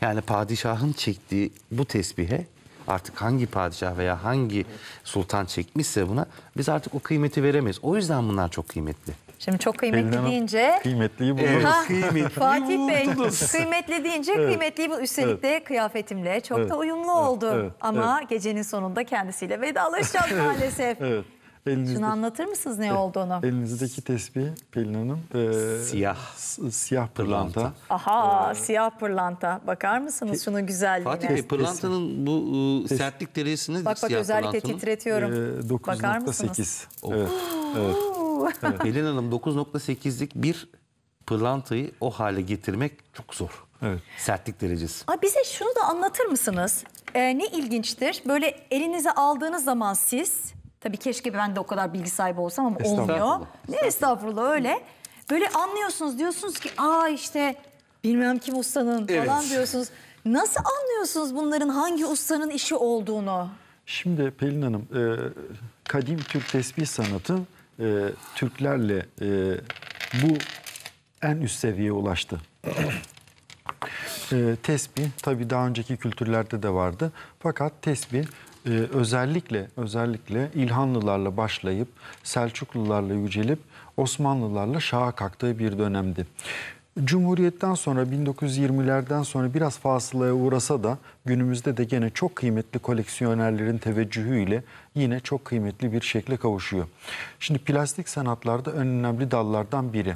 Speaker 2: Yani padişahın çektiği bu tesbihe artık hangi padişah veya hangi sultan çekmişse buna biz artık o kıymeti veremeyiz. O yüzden bunlar çok kıymetli.
Speaker 1: Şimdi çok kıymetli Elin deyince...
Speaker 2: Kıymetliyi buldunuz. Ha, kıymetliyi Fatih Bey
Speaker 1: kıymetli deyince evet. kıymetliyi bu Üstelik evet. de kıyafetimle çok evet. da uyumlu evet. oldu. Evet. Ama evet. gecenin sonunda kendisiyle vedalaşacağım maalesef.
Speaker 3: evet. Elinizde, Şunu
Speaker 1: anlatır mısınız ne olduğunu?
Speaker 3: Elinizdeki tesbih Pelin Hanım. E, siyah. Siyah pırlanta. pırlanta.
Speaker 1: Aha ee, siyah pırlanta. Bakar mısınız şunun güzelliğine? Fatih Bey pırlantanın
Speaker 3: bu e,
Speaker 2: sertlik derecesi nedir? Bak bak özellikle titretiyorum. E, Bakar mısınız? 9.8 Evet. evet. [laughs] evet. Pelin Hanım 9.8'lik bir pırlantayı o hale getirmek çok zor. Evet. Sertlik derecesi.
Speaker 1: Aa, bize şunu da anlatır mısınız? Ee, ne ilginçtir. Böyle elinize aldığınız zaman siz Tabii keşke ben de o kadar bilgi sahibi olsam ama olmuyor. Estağfurullah. Ne estağfurullah öyle. Böyle anlıyorsunuz diyorsunuz ki aa işte bilmem kim ustanın evet. falan diyorsunuz. Nasıl anlıyorsunuz bunların hangi ustanın işi
Speaker 3: olduğunu? Şimdi Pelin Hanım e, kadim Türk tesbih sanatı e, Türklerle e, bu en üst seviyeye ulaştı. e, tesbih tabii daha önceki kültürlerde de vardı. Fakat tesbih e, özellikle özellikle İlhanlılarla başlayıp Selçuklularla yücelip Osmanlılarla şaha kalktığı bir dönemdi. Cumhuriyetten sonra 1920'lerden sonra biraz fasılaya uğrasa da günümüzde de gene çok kıymetli koleksiyonerlerin teveccühüyle yine çok kıymetli bir şekle kavuşuyor. Şimdi plastik sanatlarda en önemli dallardan biri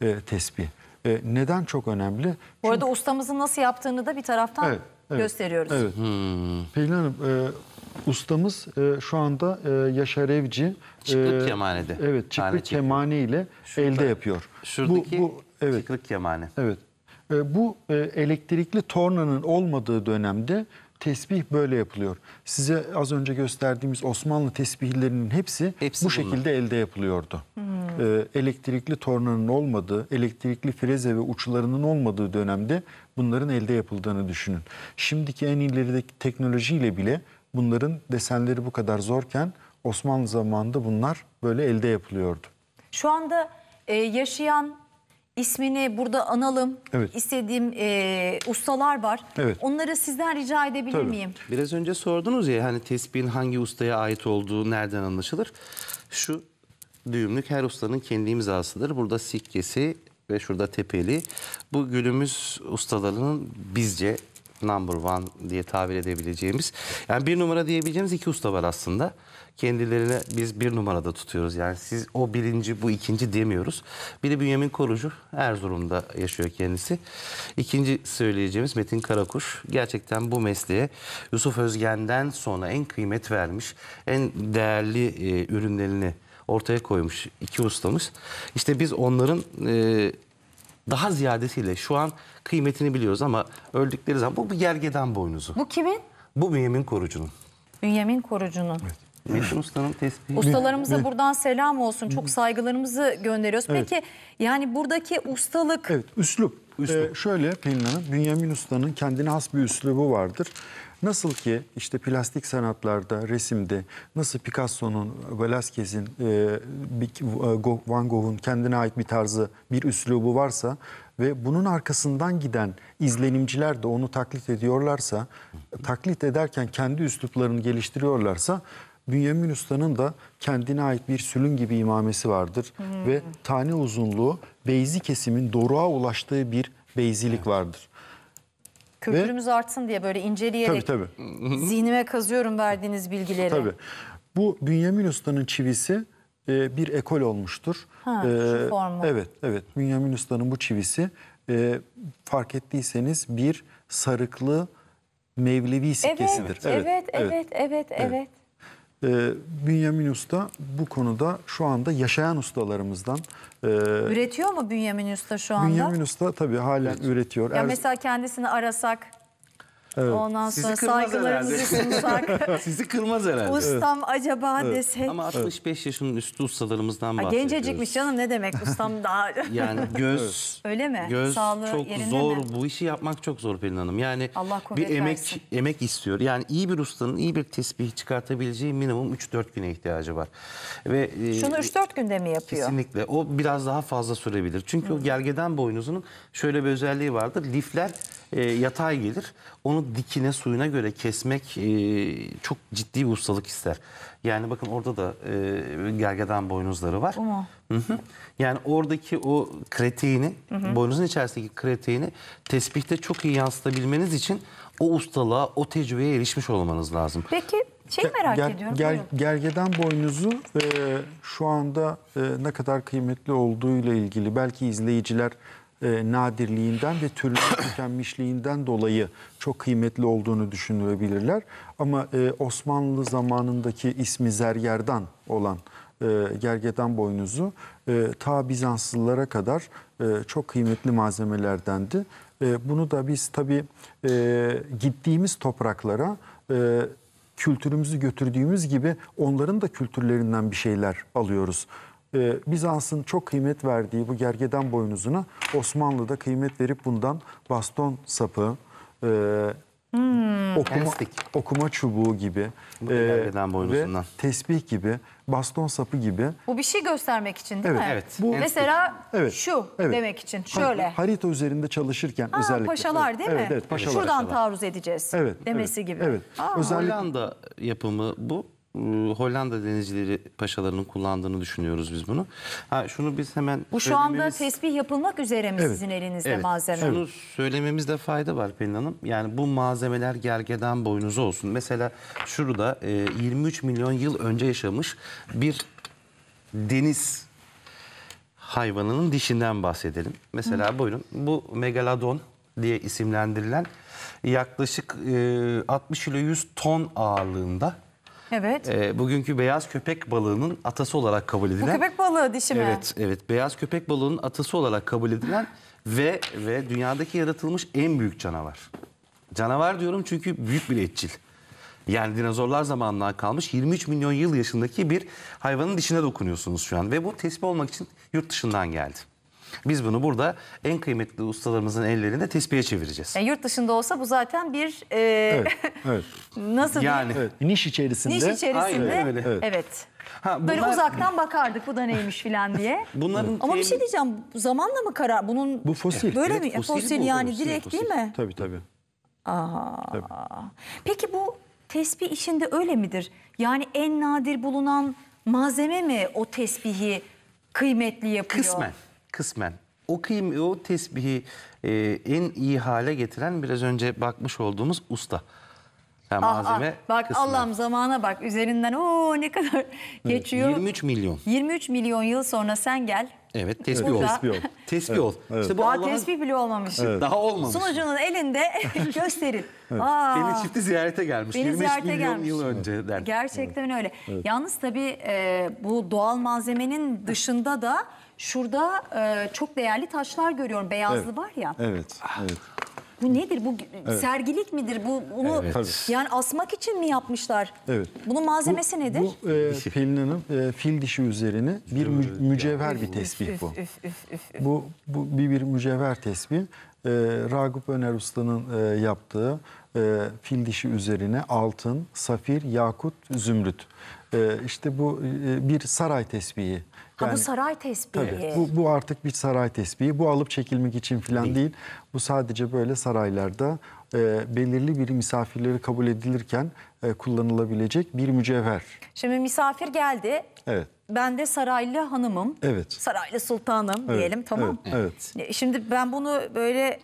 Speaker 3: e, tesbih. E, neden çok önemli? Bu arada
Speaker 1: ustamızın nasıl yaptığını da bir taraftan evet, evet, gösteriyoruz. Evet.
Speaker 3: Hmm. Pelin Hanım e, Ustamız e, şu anda e, Yaşar Evci çıklık e, kemanede. Evet, çıklık kemane ile Şurada, elde yapıyor. Şuradaki bu, bu evet. çıklık kemane. Evet. E, bu e, elektrikli tornanın olmadığı dönemde tesbih böyle yapılıyor. Size az önce gösterdiğimiz Osmanlı tesbihlerinin hepsi, hepsi bu şekilde bunlar. elde yapılıyordu. Hmm. E, elektrikli tornanın olmadığı, elektrikli freze ve uçlarının olmadığı dönemde bunların elde yapıldığını düşünün. Şimdiki en ilerideki teknolojiyle bile bunların desenleri bu kadar zorken Osmanlı zamanında bunlar böyle elde yapılıyordu.
Speaker 1: Şu anda e, yaşayan ismini burada analım evet. istediğim e, ustalar var. Evet. Onları sizden rica edebilir Tabii. miyim?
Speaker 2: Biraz önce sordunuz ya hani tespihin hangi ustaya ait olduğu nereden anlaşılır? Şu düğümlük her ustanın kendi imzasıdır. Burada sikkesi ve şurada tepeli. Bu günümüz ustalarının bizce number one diye tabir edebileceğimiz. Yani bir numara diyebileceğimiz iki usta var aslında. Kendilerine biz bir numarada tutuyoruz. Yani siz o birinci bu ikinci demiyoruz. Biri Bünyamin Korucu Erzurum'da yaşıyor kendisi. İkinci söyleyeceğimiz Metin Karakuş. Gerçekten bu mesleğe Yusuf Özgen'den sonra en kıymet vermiş, en değerli e, ürünlerini ortaya koymuş iki ustamız. İşte biz onların e, daha ziyadesiyle şu an kıymetini biliyoruz ama öldükleri zaman bu bir gergedan boynuzu. Bu kimin? Bu Bünyamin Korucu'nun.
Speaker 1: Bünyamin Korucu'nun. Evet.
Speaker 3: Metin Usta'nın Ustalarımıza evet.
Speaker 1: buradan selam olsun. Çok saygılarımızı gönderiyoruz. Peki yani buradaki ustalık...
Speaker 3: Evet, üslup. üslup. Ee, şöyle Pelin Hanım, Bünyamin Usta'nın kendine has bir üslubu vardır. Nasıl ki işte plastik sanatlarda, resimde nasıl Picasso'nun, Velázquez'in, e, e, Van Gogh'un kendine ait bir tarzı, bir üslubu varsa ve bunun arkasından giden izlenimciler de onu taklit ediyorlarsa, taklit ederken kendi üsluplarını geliştiriyorlarsa Bünyamin Usta'nın da kendine ait bir sülün gibi imamesi vardır. Hmm. Ve tane uzunluğu beyzi kesimin doruğa ulaştığı bir beyzilik evet. vardır.
Speaker 1: Kültürümüz Ve, artsın diye böyle inceleyerek
Speaker 3: tabii, tabii. zihnime
Speaker 1: kazıyorum verdiğiniz bilgileri. Tabii.
Speaker 3: Bu Bünyamin Usta'nın çivisi e, bir ekol olmuştur. Ha, ee, şu formu. Evet, evet. Bünyamin Usta'nın bu çivisi e, fark ettiyseniz bir sarıklı Mevlevi sikkesidir. Evet, evet, evet, evet,
Speaker 1: evet. evet. evet.
Speaker 3: E, Bünyamin Usta bu konuda şu anda yaşayan ustalarımızdan. E,
Speaker 1: üretiyor mu Bünyamin Usta şu anda? Bünyamin
Speaker 3: Usta tabii halen üretiyor. Ya Er- mesela
Speaker 1: kendisini arasak Evet. Ondan Sizi sonra saygılarımızı [laughs] sunsak.
Speaker 2: Sizi kırmaz herhalde. Ustam
Speaker 1: acaba Evet. desek. Ama 65
Speaker 2: yaşının üstü ustalarımızdan Ha, bahsediyoruz. gencecikmiş
Speaker 1: canım ne demek ustam daha. [laughs] Yani göz Öyle mi? göz Sağlığı çok zor. mi?
Speaker 2: Bu işi yapmak çok zor Pelin Hanım. Yani Allah bir emek versin. emek istiyor. Yani iyi bir ustanın iyi bir tesbih çıkartabileceği minimum 3-4 güne ihtiyacı var. Ve e, Şunu
Speaker 1: 3-4 günde mi yapıyor?
Speaker 2: Kesinlikle. O biraz daha fazla sürebilir. Çünkü o gergeden boynuzunun şöyle bir özelliği vardır. Lifler e, yatay gelir. Onu dikine suyuna göre kesmek e, çok ciddi bir ustalık ister. Yani bakın orada da e, gergedan boynuzları var. O Hı -hı. Yani oradaki o kreteini, hı hı. boynuzun içerisindeki kreteini tespihte çok iyi yansıtabilmeniz için o ustalığa, o tecrübeye erişmiş olmanız lazım.
Speaker 1: Peki şey merak ger, ediyorum. Ger,
Speaker 3: gergedan boynuzu e, şu anda e, ne kadar kıymetli olduğuyla ilgili belki izleyiciler e, nadirliğinden ve türlü [coughs] tükenmişliğinden dolayı çok kıymetli olduğunu düşünülebilirler. Ama e, Osmanlı zamanındaki ismi Zergerdan olan e, gergedan boynuzu e, ta Bizanslılara kadar e, çok kıymetli malzemelerdendi. E, bunu da biz tabii e, gittiğimiz topraklara e, kültürümüzü götürdüğümüz gibi onların da kültürlerinden bir şeyler alıyoruz. Ee, Bizans'ın çok kıymet verdiği bu gergeden boynuzuna Osmanlı'da kıymet verip bundan baston sapı, e, hmm, okuma, okuma çubuğu gibi bu e, ve tesbih gibi, baston sapı gibi.
Speaker 1: Bu bir şey göstermek için değil evet. mi? Evet. Bu, Mesela
Speaker 3: evet. şu evet. demek için şöyle. Har harita üzerinde çalışırken Aa, özellikle. Paşalar değil evet. mi? Evet, evet paşalar. Şuradan paşalar. taarruz
Speaker 1: edeceğiz evet. demesi evet. gibi. Evet. Aa, özellikle... Hollanda
Speaker 2: yapımı bu. Ee, Hollanda denizcileri paşalarının kullandığını düşünüyoruz biz bunu. Ha şunu biz hemen Bu şu anda
Speaker 1: söylememiz- yapılmak üzere mi sizin elinizde malzeme? Şunu
Speaker 2: söylememizde fayda var Pelin Hanım. Yani bu malzemeler gergedan boynuzu olsun. Mesela şurada e, 23 milyon yıl önce yaşamış bir deniz hayvanının dişinden bahsedelim. Mesela buyurun bu megalodon diye isimlendirilen yaklaşık e, 60 ile 100 ton ağırlığında
Speaker 1: Evet. E,
Speaker 2: bugünkü beyaz köpek balığının atası olarak kabul edilen.
Speaker 1: köpek balığı dişi mi? Evet,
Speaker 2: evet. Beyaz köpek balığının atası olarak kabul edilen ve ve dünyadaki yaratılmış en büyük canavar. Canavar diyorum çünkü büyük bir etçil. Yani dinozorlar zamanından kalmış 23 milyon yıl yaşındaki bir hayvanın dişine dokunuyorsunuz şu an. Ve bu tespih olmak için yurt dışından geldi. Biz bunu burada en kıymetli ustalarımızın ellerinde tespihe çevireceğiz. Yani
Speaker 1: e, yurt dışında olsa bu zaten bir e, evet, evet. [laughs] nasıl yani
Speaker 2: bir... evet,
Speaker 3: niş içerisinde. Niş içerisinde. Aynen, öyle. Evet. evet. Ha, bunlar... Böyle uzaktan
Speaker 1: bakardık bu da neymiş filan diye. [laughs] Bunların Ama bir şey diyeceğim zamanla mı karar bunun Bu fosil. Böyle evet, mi? Fosil, fosil yani fosil, direkt fosil. değil mi?
Speaker 3: Tabii tabii. Aa. Tabii.
Speaker 1: Peki bu tesbih işinde öyle midir? Yani en nadir bulunan malzeme mi o tesbihi kıymetli yapıyor? Kısmen
Speaker 2: kısmen o kıyım o tesbihi e, en iyi hale getiren biraz önce bakmış olduğumuz usta. Yani ah, malzeme ah, bak kısmı. Allah'ım
Speaker 1: zamana bak üzerinden o ne kadar geçiyor. 23 milyon. 23 milyon yıl sonra sen gel.
Speaker 2: Evet tesbih evet, ol. Tesbih ol. tesbih ol. Evet. İşte bu Daha tesbih
Speaker 1: bile olmamış. Evet. Daha olmamış. Sunucunun elinde [laughs] [laughs] gösterin. evet. Aa, Beni çifti
Speaker 2: ziyarete gelmiş. Beni 23 ziyarete milyon gelmiş. yıl
Speaker 1: önce der. Gerçekten evet. öyle. Evet. Yalnız tabii e, bu doğal malzemenin dışında da Şurada e, çok değerli taşlar görüyorum. Beyazlı Evet. var ya.
Speaker 3: Evet, evet.
Speaker 1: Bu nedir? Bu sergilik midir? Bu bunu Evet. yani asmak için mi yapmışlar?
Speaker 3: Evet. Bunun malzemesi nedir? Bu e, Pelin Hanım e, fil dişi üzerine bir mü- mücevher bir tesbih bu. Bu, bu bir, bir mücevher tesbih. E, Ragıp Öner Usta'nın e, yaptığı e, fil dişi üzerine altın, safir, yakut, zümrüt. E, işte bu e, bir saray tesbihi. Ha yani, bu
Speaker 1: saray tesbihi. Tabii, bu,
Speaker 3: bu artık bir saray tesbihi. Bu alıp çekilmek için falan değil. değil. Bu sadece böyle saraylarda e, belirli bir misafirleri kabul edilirken e, kullanılabilecek bir mücevher.
Speaker 1: Şimdi misafir geldi. Evet. Ben de saraylı hanımım. Evet. Saraylı sultanım evet. diyelim tamam. Evet. evet. E, şimdi ben bunu böyle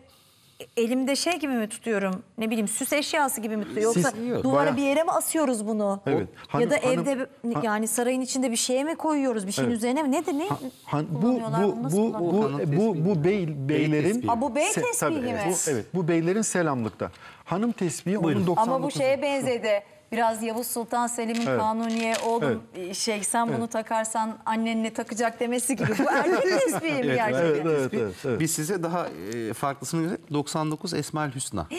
Speaker 1: elimde şey gibi mi tutuyorum? Ne bileyim süs eşyası gibi mi tutuyorum? Yoksa Siz, duvara bayağı... bir yere mi asıyoruz bunu? Evet. Han, ya da evde han, yani sarayın içinde bir şeye mi koyuyoruz? Bir şeyin evet. üzerine mi? Nedir ne?
Speaker 3: Han, bu bu bu bu bu, bu, bey, beylerin bey ha, bu bey tesbihi mi? Evet, bu, evet bu beylerin selamlıkta. Hanım tesbihi 1990. Ama bu şeye
Speaker 1: benzedi. Biraz Yavuz Sultan Selim'in evet. kanuniye oğlum evet. E, şey sen evet. bunu takarsan annenle takacak demesi gibi. Bu erkek tesbihi mi gerçekten?
Speaker 2: Evet, evet, evet, Biz size daha e, farklısını göre 99 Esmaül Hüsna. [gasps]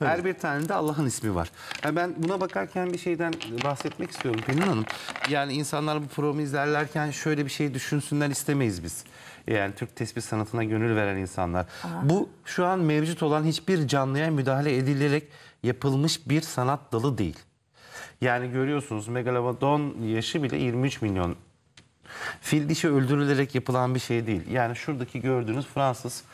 Speaker 2: Evet. Her bir tane de Allah'ın ismi var. Yani ben buna bakarken bir şeyden bahsetmek istiyorum Pelin Hanım. Yani insanlar bu programı izlerlerken şöyle bir şey düşünsünler istemeyiz biz. Yani Türk tespih sanatına gönül veren insanlar. Aha. Bu şu an mevcut olan hiçbir canlıya müdahale edilerek yapılmış bir sanat dalı değil. Yani görüyorsunuz Megalodon yaşı bile 23 milyon. Fil dişi öldürülerek yapılan bir şey değil. Yani şuradaki gördüğünüz Fransız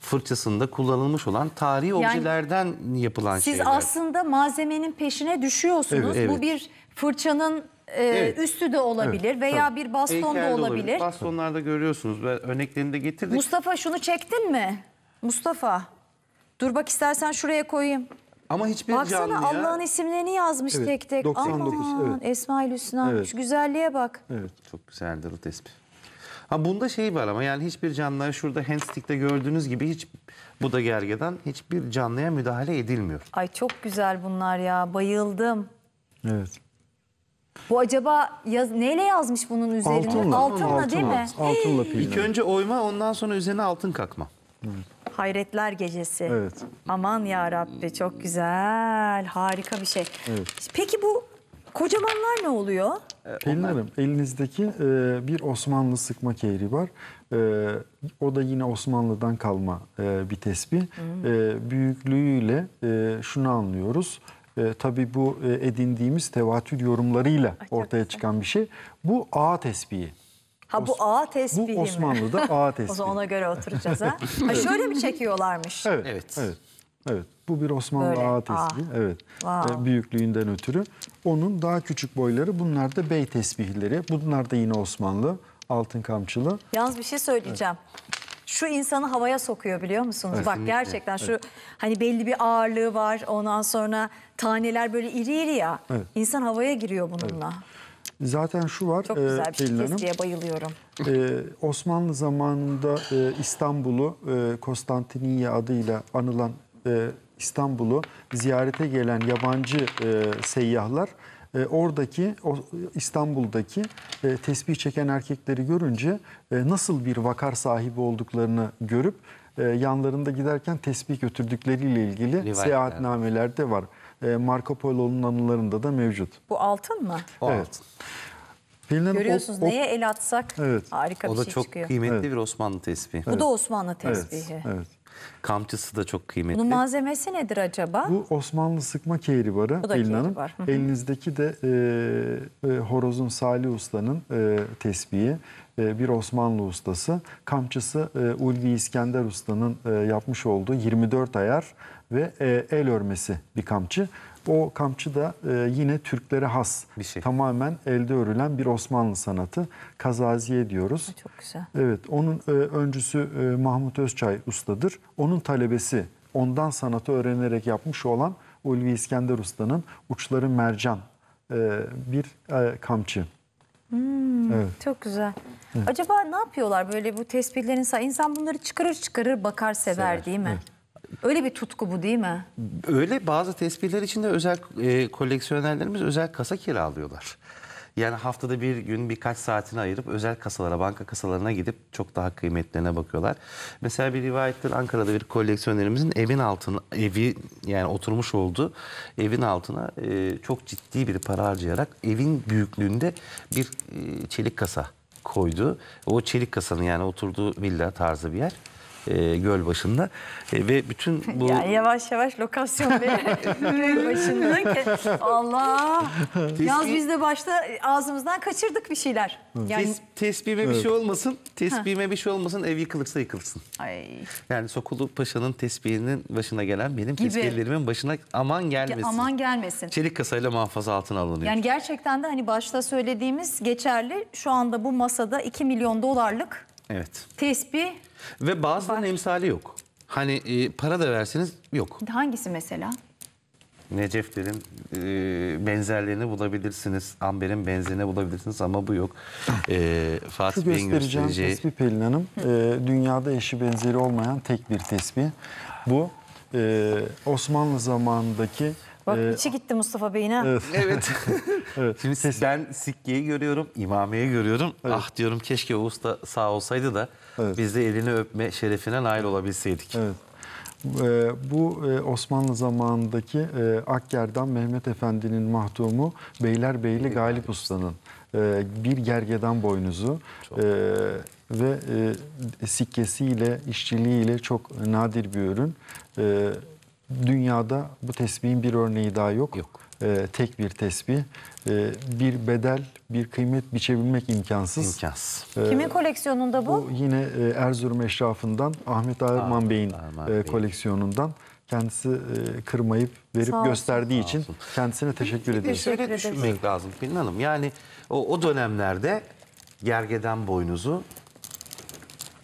Speaker 2: fırçasında kullanılmış olan tarihi yani objelerden yapılan siz şeyler. Siz
Speaker 1: aslında malzemenin peşine düşüyorsunuz. Evet, Bu bir fırçanın e, evet. üstü de olabilir evet, veya tabii. bir baston da olabilir. olabilir.
Speaker 2: Bastonlarda görüyorsunuz. Ben örneklerini de getirdik.
Speaker 1: Mustafa şunu çektin mi? Mustafa dur bak istersen şuraya koyayım.
Speaker 2: Ama hiçbir Baksana canlıya... Baksana Allah'ın
Speaker 1: isimlerini yazmış evet, tek tek. 99, Aman evet. Esma-ül Hüsna. Evet. Şu güzelliğe bak.
Speaker 2: Evet çok güzeldir o tespit. Ha bunda şey var ama yani hiçbir canlıya şurada handstick'te gördüğünüz gibi hiç bu da gergedan hiçbir canlıya müdahale edilmiyor.
Speaker 1: Ay çok güzel bunlar ya bayıldım. Evet. Bu acaba yaz, neyle yazmış bunun üzerine? Altınla, altınla, altınla değil
Speaker 2: mi? Altınla, altınla İlk önce oyma ondan sonra üzerine altın kakma. Evet.
Speaker 1: Hayretler Gecesi. Evet. Aman ya Rabbi çok güzel. Harika bir şey. Evet. Peki bu kocamanlar ne oluyor?
Speaker 3: Ee, Pelin Hanım elinizdeki e, bir Osmanlı sıkma keyri var. E, o da yine Osmanlı'dan kalma e, bir tesbih. E, büyüklüğüyle e, şunu anlıyoruz. E, tabii bu e, edindiğimiz tevatür yorumlarıyla Ay, ortaya güzel. çıkan bir şey. Bu A tesbihi. Ha bu ağa
Speaker 1: tesbihi Bu Osmanlı'da mi? ağa tesbihi. o zaman ona göre oturacağız ha. ha şöyle mi çekiyorlarmış? [laughs] Evet.
Speaker 3: Evet. Evet. evet. Bu bir Osmanlı Böyle. ağa tesbihi. Evet. Wow. Ee, büyüklüğünden ötürü. Onun daha küçük boyları bunlar da bey tesbihleri. Bunlar da yine Osmanlı. Altın kamçılı.
Speaker 1: Yalnız bir şey söyleyeceğim. Evet şu insanı havaya sokuyor biliyor musunuz? Evet, Bak gerçekten şu evet. hani belli bir ağırlığı var. Ondan sonra taneler böyle iri iri ya. Evet. İnsan havaya giriyor bununla. Evet.
Speaker 3: Zaten şu var. Çok e, güzel bir şey kestiye bayılıyorum. Ee, Osmanlı zamanında e, İstanbul'u e, Konstantiniyye adıyla anılan e, İstanbul'u ziyarete gelen yabancı e, seyyahlar e, oradaki o, İstanbul'daki e, tesbih çeken erkekleri görünce e, nasıl bir vakar sahibi olduklarını görüp e, yanlarında giderken tesbih götürdükleriyle ilgili Rivayetler. seyahatnamelerde var. E, Marco Polo'nun anılarında da mevcut.
Speaker 1: Bu altın mı? evet.
Speaker 3: Altın. Görüyorsunuz o, o, neye el atsak evet. harika bir şey çıkıyor. O da şey çok kıymetli
Speaker 2: evet. bir Osmanlı tesbihi. Evet. Bu da Osmanlı tesbihi. Evet. evet. Kamçısı
Speaker 3: da çok kıymetli. Bunun malzemesi nedir acaba? Bu Osmanlı sıkma kehribarı Elin Hanım. Elinizdeki de e, e, horozun Salih Usta'nın e, tesbihi e, bir Osmanlı ustası. Kamçısı e, Ulvi İskender Usta'nın e, yapmış olduğu 24 ayar ve e, el örmesi bir kamçı. O kamçı da e, yine Türklere has. Bir şey. Tamamen elde örülen bir Osmanlı sanatı. Kazaziye diyoruz. Çok güzel. Evet, onun e, öncüsü e, Mahmut Özçay ustadır. Onun talebesi, ondan sanatı öğrenerek yapmış olan Ulvi İskender Usta'nın Uçları Mercan e, bir e, kamçı.
Speaker 1: Hmm, evet. Çok güzel. Evet. Acaba ne yapıyorlar böyle bu tespitlerin? İnsan bunları çıkarır çıkarır bakar sever, sever. değil mi? Evet. Öyle bir tutku bu değil mi?
Speaker 2: Öyle bazı tespihler için de özel e, koleksiyonerlerimiz özel kasa kiralıyorlar. Yani haftada bir gün birkaç saatini ayırıp özel kasalara, banka kasalarına gidip çok daha kıymetlerine bakıyorlar. Mesela bir rivayettir Ankara'da bir koleksiyonerimizin evin altına, evi yani oturmuş olduğu evin altına e, çok ciddi bir para harcayarak evin büyüklüğünde bir e, çelik kasa koydu. O çelik kasanın yani oturduğu villa tarzı bir yer. E, göl başında e, ve bütün bu Ya
Speaker 1: yavaş yavaş lokasyon be. [laughs] göl başında. Allah. yaz biz de başta ağzımızdan kaçırdık bir şeyler. Yani Tes, tesbihime bir şey olmasın. Tesbihime
Speaker 2: bir şey olmasın. Ev yıkılırsa yıkılsın. ay Yani Sokulu Paşa'nın tesbihinin başına gelen benim tesbihlerimin başına aman gelmesin. aman gelmesin. Çelik kasayla muhafaza altına alınıyor. Yani
Speaker 1: gerçekten de hani başta söylediğimiz geçerli. Şu anda bu masada 2 milyon dolarlık Evet. Tesbih.
Speaker 2: Ve bazılarının var. emsali yok. Hani e, para da verseniz yok.
Speaker 1: Hangisi mesela?
Speaker 2: Neceflerin e, benzerlerini bulabilirsiniz. Amber'in benzerini bulabilirsiniz ama bu yok. E, Fatih Şu Bey'in
Speaker 3: göstereceği... tesbih Pelin Hanım. E, dünyada eşi benzeri olmayan tek bir tesbih. Bu e, Osmanlı zamanındaki Bak ee, içi
Speaker 1: gitti Mustafa Bey'in ha. Evet.
Speaker 2: evet. [laughs] Şimdi Kesin. ben Sikke'yi görüyorum, İmamiye'yi görüyorum. Evet. Ah diyorum keşke Oğuz da sağ olsaydı da evet. biz de elini öpme şerefine nail olabilseydik. Evet.
Speaker 3: Ee, bu e, Osmanlı zamanındaki e, Akger'den Mehmet Efendi'nin mahdumu Beylerbeyli Galip Usta'nın e, bir gergedan boynuzu Çok. E, ve e, sikkesiyle, işçiliğiyle çok nadir bir ürün. E, Dünyada bu tesbihin bir örneği daha yok. Yok. Ee, tek bir tesbih. Ee, bir bedel, bir kıymet biçebilmek imkansız. İmkansız. Ee, Kimin
Speaker 1: koleksiyonunda bu?
Speaker 3: Bu yine e, Erzurum eşrafından Ahmet Ağırman Bey'in e, koleksiyonundan. Kendisi e, kırmayıp verip Sağ gösterdiği için kendisine teşekkür bir ediyoruz. Bir de düşünmek
Speaker 2: lazım Pelin Hanım. Yani o, o dönemlerde gergeden boynuzu,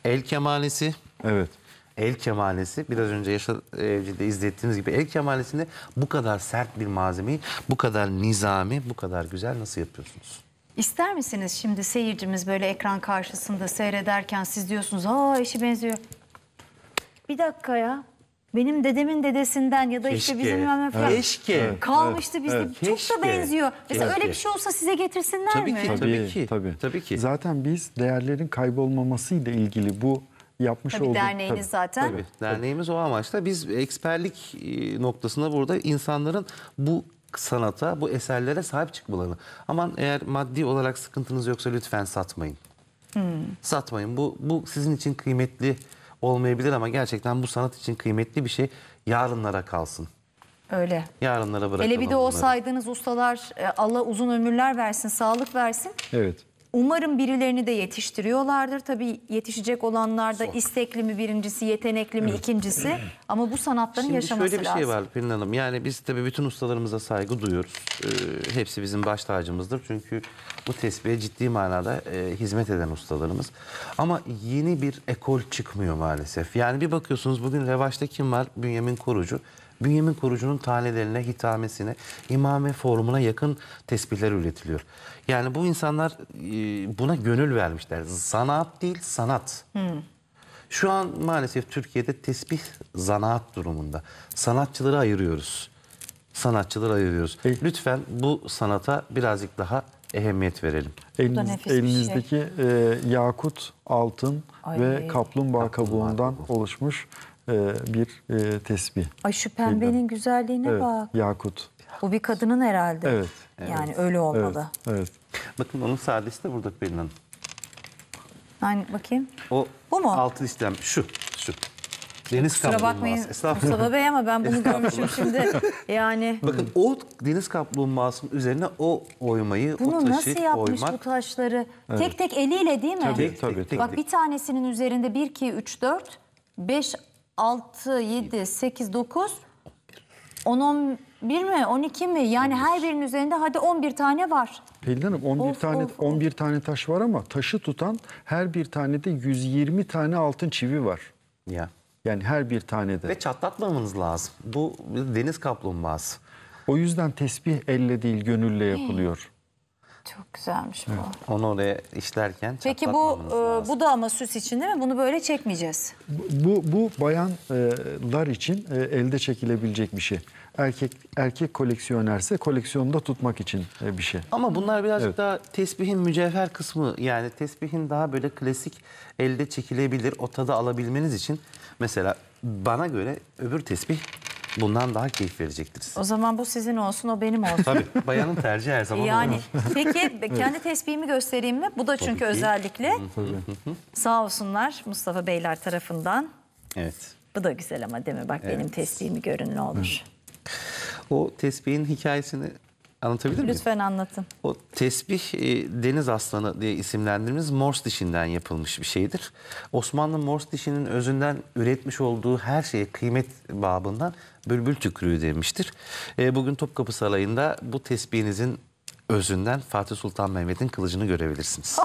Speaker 2: el kemanesi, evet el kemalesi biraz önce yaşa e, izlettiğiniz gibi el kemalesinde bu kadar sert bir malzemeyi bu kadar nizami bu kadar güzel nasıl yapıyorsunuz?
Speaker 1: İster misiniz şimdi seyircimiz böyle ekran karşısında seyrederken siz diyorsunuz aa işi benziyor. Bir dakika ya benim dedemin dedesinden ya da Keşke. işte bizim falan Keşke. kalmıştı bizim Evet. Çok Keşke. da benziyor. Mesela Keşke. öyle bir şey olsa size getirsinler tabii mi? Ki, tabii,
Speaker 3: tabii ki. Tabii ki. Zaten biz değerlerin kaybolmaması ile ilgili bu yapmış tabii olduğu. Derneğiniz tabii, zaten. Tabii, derneğimiz o amaçla.
Speaker 2: Biz eksperlik e, noktasında burada insanların bu sanata, bu eserlere sahip çıkmalarını. Aman eğer maddi olarak sıkıntınız yoksa lütfen satmayın. Hmm. Satmayın. Bu, bu sizin için kıymetli olmayabilir ama gerçekten bu sanat için kıymetli bir şey. Yarınlara kalsın. Öyle. Yarınlara bırakalım. Hele bir de o
Speaker 1: saydığınız ustalar e, Allah uzun ömürler versin, sağlık versin. Evet. Umarım birilerini de yetiştiriyorlardır. Tabii yetişecek olanlar da Sok. istekli mi birincisi, yetenekli mi evet. ikincisi. [clears throat] Ama bu sanatların Şimdi yaşaması lazım. Şimdi şöyle bir şey var
Speaker 2: Pelin Hanım. Yani biz tabii bütün ustalarımıza saygı duyuyoruz. Ee, hepsi bizim baş tacımızdır. Çünkü bu tesbihe ciddi manada e, hizmet eden ustalarımız. Ama yeni bir ekol çıkmıyor maalesef. Yani bir bakıyorsunuz bugün revaçta kim var? Bünyamin Kurucu. Bünyemin Kurucu'nun tanelerine, hitamesine, imame formuna yakın tesbihler üretiliyor. Yani bu insanlar e, buna gönül vermişler. Zanaat değil, sanat. Hmm. Şu an maalesef Türkiye'de tesbih zanaat durumunda. Sanatçıları ayırıyoruz. Sanatçıları ayırıyoruz. E, Lütfen bu sanata birazcık daha ehemmiyet verelim. Eliniz, elinizdeki
Speaker 3: şey. e, yakut, altın Ay. ve kaplumbağa, kaplumbağa kabuğundan kabuğu. oluşmuş e, bir e, tesbih.
Speaker 1: Ay şu pembenin Bilmem. güzelliğine evet, bak.
Speaker 3: Yakut. Bu bir kadının herhalde. Evet.
Speaker 1: Yani evet. öyle olmalı.
Speaker 2: Evet, evet. Bakın onun sadesi de burada Pelin Hanım.
Speaker 1: Yani bakayım.
Speaker 2: O Bu mu? altın işlem şu. Şu. Deniz kaplumbağa. bakmayın Mustafa Bey ama ben bunu [laughs] görmüşüm şimdi.
Speaker 1: Yani. Bakın
Speaker 2: o deniz kaplumbağasının üzerine o oymayı, bunu o taşı nasıl yapmış oymak. bu
Speaker 1: taşları? Evet. Tek tek eliyle değil mi? Tabii tabii. Bak tek, bir tanesinin üzerinde 1, 2, 3, 4, 5, 6, 7, 8, 9, 10, 11 mi? 12 mi? Yani her birinin üzerinde hadi 11 tane var.
Speaker 3: Pelin Hanım 11 Of, tane of, of. tane taş var ama taşı tutan her bir tanede 120 tane altın çivi var. Ya. Yani her bir tanede. Ve çatlatmamanız lazım. Bu deniz kaplumbağası. O yüzden tesbih elle değil gönülle yapılıyor.
Speaker 1: Çok güzelmiş bu.
Speaker 3: Onu oraya işlerken Peki bu e,
Speaker 1: lazım. bu da ama süs için değil mi? Bunu böyle çekmeyeceğiz.
Speaker 3: Bu bu bayanlar için e, elde çekilebilecek bir şey. Erkek erkek koleksiyonerse koleksiyonda tutmak için e, bir şey.
Speaker 2: Ama bunlar birazcık Evet. daha tesbihin mücevher kısmı yani tesbihin daha böyle klasik elde çekilebilir o tadı alabilmeniz için mesela bana göre öbür tesbih bundan daha keyif verecektiriz.
Speaker 1: O zaman bu sizin olsun, o benim olsun. Tabii, bayanın
Speaker 2: tercihi her zaman e yani, olur. Peki, [laughs] kendi
Speaker 1: tespihimi göstereyim mi? Bu da çünkü özellikle sağ olsunlar Mustafa Beyler tarafından. Evet. Bu da güzel ama değil mi? Bak evet. benim tespihimi görün ne olur.
Speaker 2: o tesbihin hikayesini Anlatabilir miyim? Lütfen anlatın. O tesbih e, deniz aslanı diye isimlendirdiğimiz mors dişinden yapılmış bir şeydir. Osmanlı mors dişinin özünden üretmiş olduğu her şeye kıymet babından bülbül tükrüğü demiştir. E, bugün Topkapı Sarayı'nda bu tesbihinizin özünden Fatih Sultan Mehmet'in kılıcını görebilirsiniz.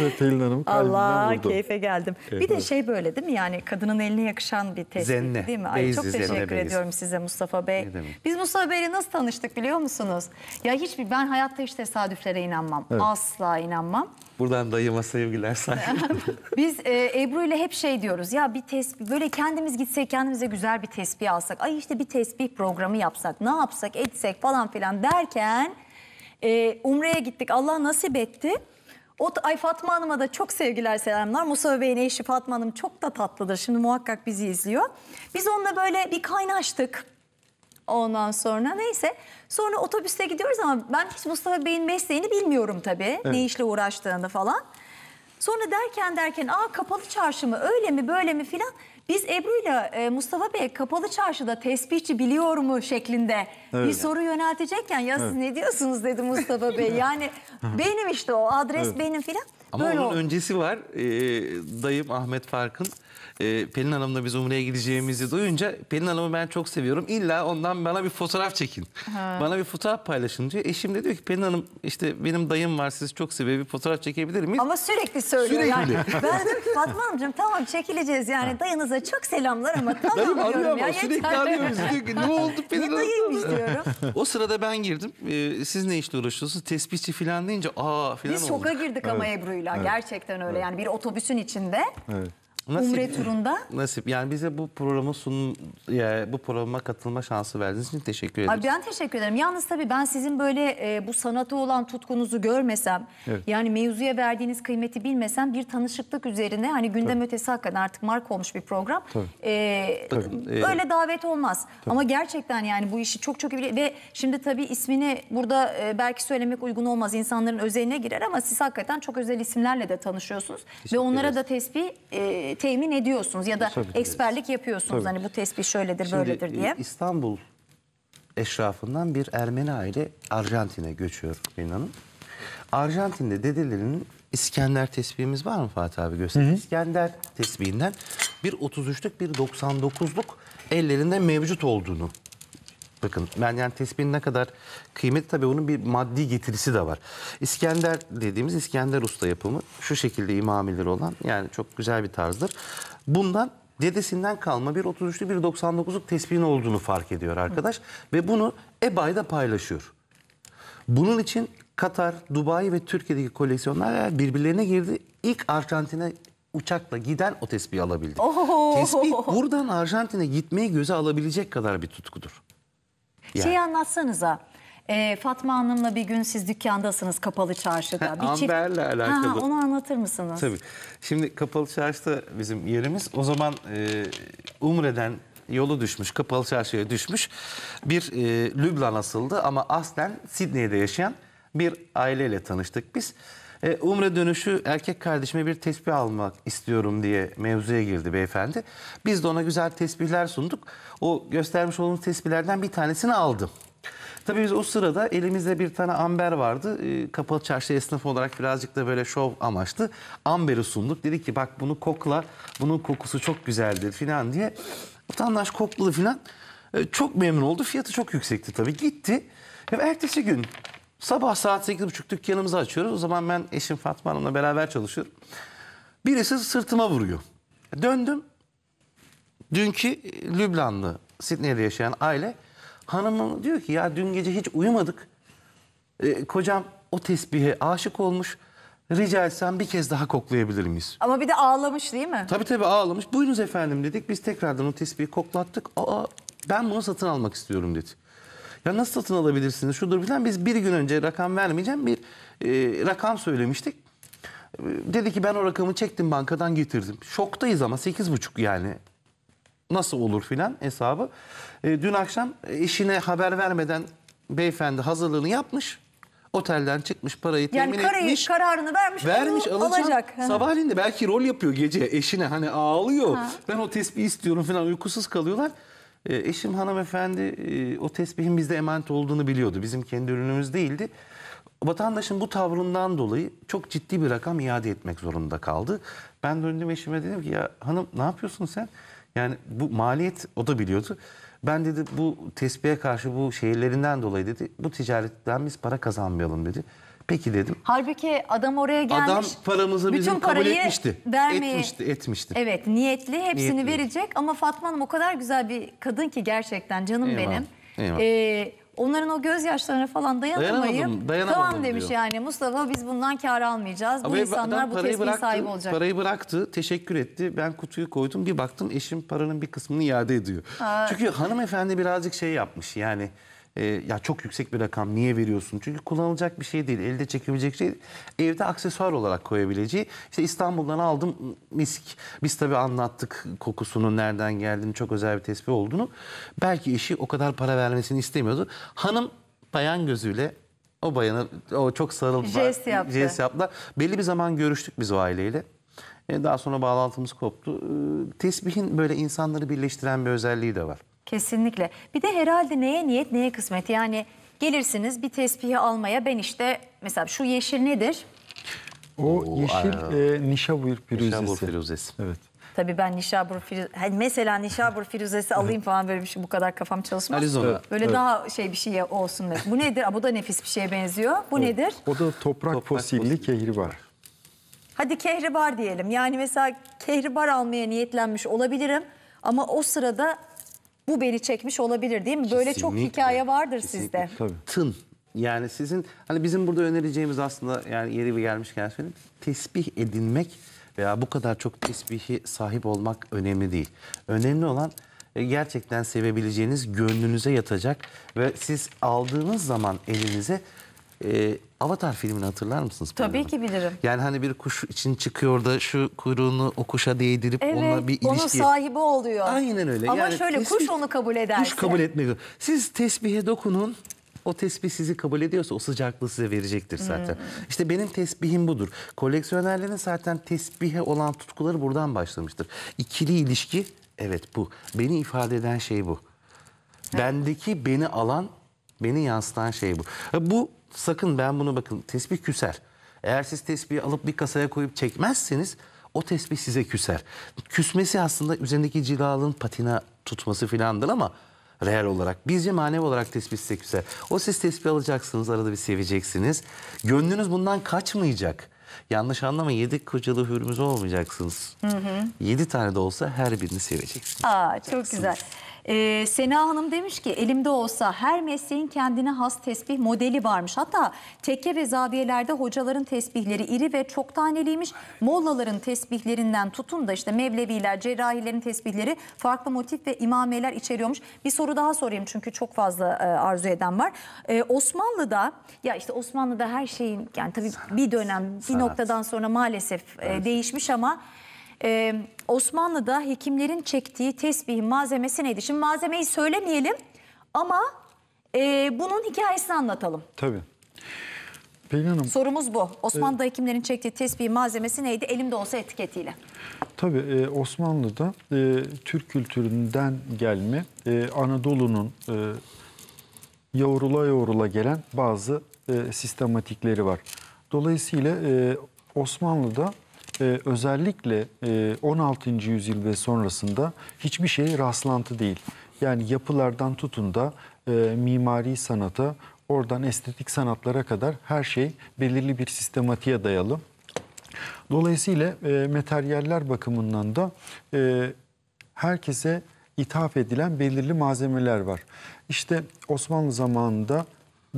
Speaker 3: Evet, Pelin Hanım Allah vurdu. keyfe
Speaker 1: geldim. Keyfe. Bir de şey böyle değil mi yani kadının eline yakışan bir tespit değil mi? Ay çok teşekkür Beyzi. ediyorum size Mustafa Bey. Biz Mustafa Bey'le nasıl tanıştık biliyor musunuz? Ya hiçbir ben hayatta hiç tesadüflere inanmam. Evet. Asla inanmam.
Speaker 2: Buradan dayıma sevgiler saygılar.
Speaker 1: [laughs] Biz e, Ebru ile hep şey diyoruz ya bir tesbih böyle kendimiz gitsek kendimize güzel bir tesbih alsak. Ay işte bir tesbih programı yapsak ne yapsak etsek falan filan derken e, Umre'ye gittik. Allah nasip etti. O, ay Fatma Hanım'a da çok sevgiler selamlar. Musa Bey'in eşi Fatma Hanım çok da tatlıdır. Şimdi muhakkak bizi izliyor. Biz onunla böyle bir kaynaştık. Ondan sonra neyse. Sonra otobüste gidiyoruz ama ben hiç Mustafa Bey'in mesleğini bilmiyorum tabii. Evet. Ne işle uğraştığını falan. Sonra derken derken aa kapalı çarşı mı öyle mi böyle mi filan. Biz Ebru ile e, Mustafa Bey kapalı çarşıda tespihçi biliyor mu şeklinde evet. bir soru yöneltecekken ya evet. siz ne diyorsunuz dedi Mustafa Bey. [laughs] Yani benim işte o adres evet. benim filan. Ama Böyle onun oldu.
Speaker 2: öncesi var. Ee, dayım Ahmet Fark'ın e, Pelin Hanım'la biz Umre'ye gideceğimizi duyunca Pelin Hanım'ı ben çok seviyorum. İlla ondan bana bir fotoğraf çekin. Ha. Bana bir fotoğraf paylaşın diyor. Eşim de diyor ki Pelin Hanım işte benim dayım var sizi çok seviyor bir fotoğraf çekebilir miyiz? Ama
Speaker 1: sürekli söylüyor. Sürekli. Yani. [laughs] ben dedim Fatma Hanımcığım tamam çekileceğiz yani dayınıza çok selamlar ama [laughs] tamam Dayım diyorum. ama ya, sürekli yeter. arıyor bizi diyor ki ne [laughs] oldu Pelin Hanım? Ne dayıymış diyorum.
Speaker 2: o sırada ben girdim. Ee, siz ne işle uğraşıyorsunuz? Tespihçi falan deyince aa falan Biz oldu. şoka girdik evet. ama Ebru'yla evet.
Speaker 1: gerçekten öyle evet. yani bir otobüsün içinde. Evet. Nasip, Umre turunda. [laughs]
Speaker 2: Nasip. Yani bize bu programı sun, yani bu programa katılma şansı verdiğiniz için teşekkür ederim. Abi
Speaker 1: ben teşekkür ederim. Yalnız tabii ben sizin böyle e, bu sanata olan tutkunuzu görmesem, evet. yani mevzuya verdiğiniz kıymeti bilmesem bir tanışıklık üzerine hani gündem tabii. ötesi hakikaten artık mark olmuş bir program. Tabii. E, tabii. E, öyle davet olmaz. Tabii. Ama gerçekten yani bu işi çok çok iyi ve şimdi tabii ismini burada e, belki söylemek uygun olmaz. insanların özeline girer ama siz hakikaten çok özel isimlerle de tanışıyorsunuz teşekkür ve onlara ederiz. da tesbih e, temin ediyorsunuz ya da Tabii eksperlik de. yapıyorsunuz. Tabii. Hani bu tespih şöyledir Şimdi, böyledir e, diye.
Speaker 2: İstanbul eşrafından bir Ermeni aile Arjantin'e göçüyor inanın. Arjantin'de dedelerinin İskender tesbihimiz var mı Fatih abi göster. İskender tesbihinden bir 33'lük bir 99'luk ellerinde mevcut olduğunu Bakın ben yani tespihin ne kadar kıymeti tabii onun bir maddi getirisi de var. İskender dediğimiz İskender Usta yapımı şu şekilde imamileri olan yani çok güzel bir tarzdır. Bundan dedesinden kalma bir 33'lü bir 99'luk tespihin olduğunu fark ediyor arkadaş. Hı. Ve bunu EBA'yla paylaşıyor. Bunun için Katar, Dubai ve Türkiye'deki koleksiyonlar birbirlerine girdi. İlk Arjantin'e uçakla giden o tespihi alabildi. Oho. Tespih buradan Arjantin'e gitmeyi göze alabilecek kadar bir tutkudur. Yani. Şeyi
Speaker 1: anlatsanıza. E, Fatma Hanım'la bir gün siz dükkandasınız kapalı çarşıda. Bir Amber'le çift... alakalı. Ha, onu anlatır mısınız? Tabii.
Speaker 2: Şimdi kapalı çarşıda bizim yerimiz. O zaman e, Umre'den yolu düşmüş, kapalı çarşıya düşmüş. Bir e, Lübnan asıldı ama aslen Sidney'de yaşayan bir aileyle tanıştık biz. E, umre dönüşü erkek kardeşime bir tesbih almak istiyorum diye mevzuya girdi beyefendi. Biz de ona güzel tesbihler sunduk. O göstermiş olduğumuz tesbihlerden bir tanesini aldım. Tabii biz o sırada elimizde bir tane amber vardı. E, kapalı çarşı esnaf olarak birazcık da böyle şov amaçlı. Amberi sunduk. Dedi ki bak bunu kokla. Bunun kokusu çok güzeldir filan diye. Vatandaş kokladı filan. E, çok memnun oldu. Fiyatı çok yüksekti tabii. Gitti. Ve ertesi gün Sabah saat 8.30 dükkanımızı açıyoruz. O zaman ben eşim Fatma Hanım'la beraber çalışıyorum. Birisi sırtıma vuruyor. Döndüm. Dünkü Lübnanlı, Sidney'de yaşayan aile hanımım diyor ki ya dün gece hiç uyumadık. E, kocam o tesbihe aşık olmuş. Rica etsem bir kez daha koklayabilir miyiz?
Speaker 1: Ama bir de ağlamış değil mi?
Speaker 2: Tabii tabii ağlamış. Buyurunuz efendim dedik. Biz tekrardan o tesbihi koklattık. Aa ben bunu satın almak istiyorum dedi. Ya nasıl satın alabilirsiniz? Şudur filan. Biz bir gün önce rakam vermeyeceğim bir e, rakam söylemiştik. E, dedi ki ben o rakamı çektim bankadan getirdim. Şoktayız ama 8,5 yani. Nasıl olur filan hesabı. E, dün akşam eşine haber vermeden beyefendi hazırlığını yapmış. Otelden çıkmış parayı yani temin karayı, etmiş. Yani
Speaker 1: kararını vermiş. Vermiş alacak. alacak. [laughs] Sabahleyin
Speaker 2: de belki rol yapıyor gece eşine hani ağlıyor. Ha. Ben o tespihi istiyorum falan uykusuz kalıyorlar. E, eşim hanımefendi e, o tesbihin bizde emanet olduğunu biliyordu. Bizim kendi ürünümüz değildi. Vatandaşın bu tavrından dolayı çok ciddi bir rakam iade etmek zorunda kaldı. Ben döndüm eşime dedim ki ya hanım ne yapıyorsun sen? Yani bu maliyet o da biliyordu. Ben dedi bu tesbihe karşı bu şehirlerinden dolayı dedi bu ticaretten biz para kazanmayalım dedi. Peki dedim.
Speaker 1: Halbuki adam oraya gelmiş. Adam paramızı bütün bizim parayı kabul etmişti. Vermeye... Etmişti, etmişti. Evet, niyetli hepsini niyetli. verecek ama Fatma Hanım o kadar güzel bir kadın ki gerçekten canım eyvallah, benim. Eyvallah. Ee, onların o gözyaşlarına falan dayanamayıp dayanamadım, tamam demiş diyor. yani Mustafa biz bundan kar almayacağız. Bu Abi, insanlar bu keskin bıraktı, sahibi olacak. Parayı
Speaker 2: bıraktı, teşekkür etti. Ben kutuyu koydum. Bir baktım eşim paranın bir kısmını iade ediyor. Aa. Çünkü hanımefendi birazcık şey yapmış yani e, ya çok yüksek bir rakam niye veriyorsun? Çünkü kullanılacak bir şey değil. Elde çekilecek şey evde aksesuar olarak koyabileceği. İşte İstanbul'dan aldım misk. Biz tabii anlattık kokusunun nereden geldiğini çok özel bir tespih olduğunu. Belki eşi o kadar para vermesini istemiyordu. Hanım bayan gözüyle o bayanı o çok sarıldılar. Jest yaptı. Jest yaptılar. Belli bir zaman görüştük biz o aileyle. Ee, daha sonra bağlantımız koptu. Ee, tesbihin böyle insanları birleştiren bir özelliği de var.
Speaker 1: Kesinlikle. Bir de herhalde neye niyet neye kısmet. Yani gelirsiniz bir tespihi almaya ben işte mesela şu yeşil nedir?
Speaker 3: O yeşil e, nişabur firuzesi. Nişabur firuzesi. Evet.
Speaker 1: Tabii ben Nişabur Firuzesi, mesela Nişabur Firuzesi alayım falan böyle bir şey bu kadar kafam çalışmaz. Arizona. Böyle evet. daha şey bir şey olsun. Dedi. Bu nedir? Aa, bu da nefis bir şeye benziyor. Bu o, nedir?
Speaker 3: O da toprak, toprak fosilli kehribar.
Speaker 1: Hadi kehribar diyelim. Yani mesela kehribar almaya niyetlenmiş olabilirim. Ama o sırada bu beni çekmiş olabilir değil mi? Böyle Kesinlikle. çok hikaye vardır sizde.
Speaker 2: Tabii. Tın. Yani sizin hani bizim burada önereceğimiz aslında yani yeri bir gelmişken söyleyeyim. Tesbih edinmek veya bu kadar çok tesbihi sahip olmak önemli değil. Önemli olan e, gerçekten sevebileceğiniz, gönlünüze yatacak ve siz aldığınız zaman elinize e, Avatar filmini hatırlar mısınız? Tabii Pardon. ki bilirim. Yani hani bir kuş için çıkıyor da şu kuyruğunu o kuşa değdirip evet, onunla bir ilişki... onun sahibi oluyor. Aynen öyle. Ama yani şöyle tesbih,
Speaker 1: kuş onu kabul ederse. Kuş kabul
Speaker 2: etmiyor. Siz tesbihe dokunun. O tesbih sizi kabul ediyorsa o sıcaklığı size verecektir zaten. Hmm. İşte benim tesbihim budur. Koleksiyonerlerin zaten tesbihe olan tutkuları buradan başlamıştır. İkili ilişki evet bu. Beni ifade eden şey bu. Bendeki beni alan, beni yansıtan şey bu. Bu sakın ben bunu bakın tesbih küser. Eğer siz tesbihi alıp bir kasaya koyup çekmezseniz o tesbih size küser. Küsmesi aslında üzerindeki cilalın patina tutması filandır ama real olarak. Bizce manevi olarak tesbih size küser. O siz tesbih alacaksınız arada bir seveceksiniz. Gönlünüz bundan kaçmayacak. Yanlış anlama yedi kocalı hürmüz olmayacaksınız. Hı hı. Yedi tane de olsa her birini seveceksiniz.
Speaker 1: Aa, çok güzel. Ee, Sena Hanım demiş ki elimde olsa her mesleğin kendine has tesbih modeli varmış. Hatta tekke ve zaviyelerde hocaların tesbihleri iri ve çok taneliymiş. Mollaların tesbihlerinden tutun da işte Mevleviler, cerrahilerin tesbihleri farklı motif ve imameler içeriyormuş. Bir soru daha sorayım çünkü çok fazla e, arzu eden var. Ee, Osmanlı'da ya işte Osmanlı'da her şeyin yani tabii bir dönem bir noktadan sonra maalesef e, değişmiş ama ee, Osmanlı'da hekimlerin çektiği tesbih malzemesi neydi? Şimdi malzemeyi söylemeyelim ama e, bunun hikayesini anlatalım.
Speaker 3: Tabii. Pelin Hanım.
Speaker 1: Sorumuz bu. Osmanlı'da e, hekimlerin çektiği tesbih malzemesi neydi? Elimde olsa etiketiyle.
Speaker 3: Tabii e, Osmanlı'da e, Türk kültüründen gelme e, Anadolu'nun e, yoğrula yoğrula gelen bazı e, sistematikleri var. Dolayısıyla e, Osmanlı'da ee, özellikle 16. E, yüzyıl ve sonrasında hiçbir şey rastlantı değil. Yani yapılardan tutun da e, mimari sanata, oradan estetik sanatlara kadar her şey belirli bir sistematiğe dayalı. Dolayısıyla e, materyaller bakımından da herkese ithaf edilen belirli malzemeler var. İşte Osmanlı zamanında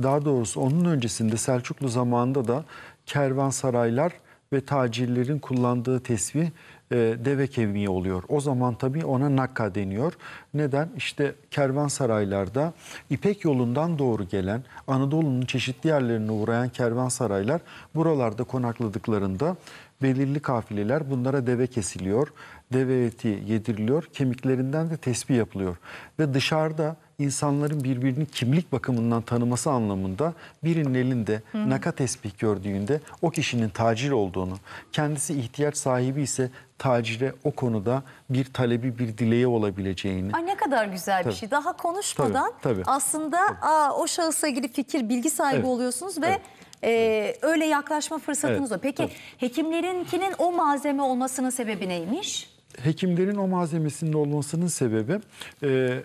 Speaker 3: daha doğrusu onun öncesinde Selçuklu zamanında da kervansaraylar ve tacirlerin kullandığı tesbih e, deve kemiği oluyor. O zaman tabii ona nakka deniyor. Neden? İşte kervansaraylarda İpek yolundan doğru gelen Anadolu'nun çeşitli yerlerine uğrayan kervansaraylar buralarda konakladıklarında belirli kafileler bunlara deve kesiliyor. Deve eti yediriliyor. Kemiklerinden de tesbih yapılıyor. Ve dışarıda insanların birbirini kimlik bakımından tanıması anlamında birinin elinde Hı. naka tesbih gördüğünde o kişinin tacir olduğunu, kendisi ihtiyaç sahibi ise tacire o konuda bir talebi, bir dileği olabileceğini.
Speaker 1: Ay ne kadar güzel tabii. bir şey. Daha konuşmadan tabii, tabii. aslında tabii. Aa, o şahısla ilgili fikir, bilgi sahibi evet. oluyorsunuz ve... Evet. Ee, evet. öyle yaklaşma fırsatınız evet, o. Peki evet. hekimlerinkinin o malzeme olmasının sebebi neymiş?
Speaker 3: Hekimlerin o malzemesinin olmasının sebebi e,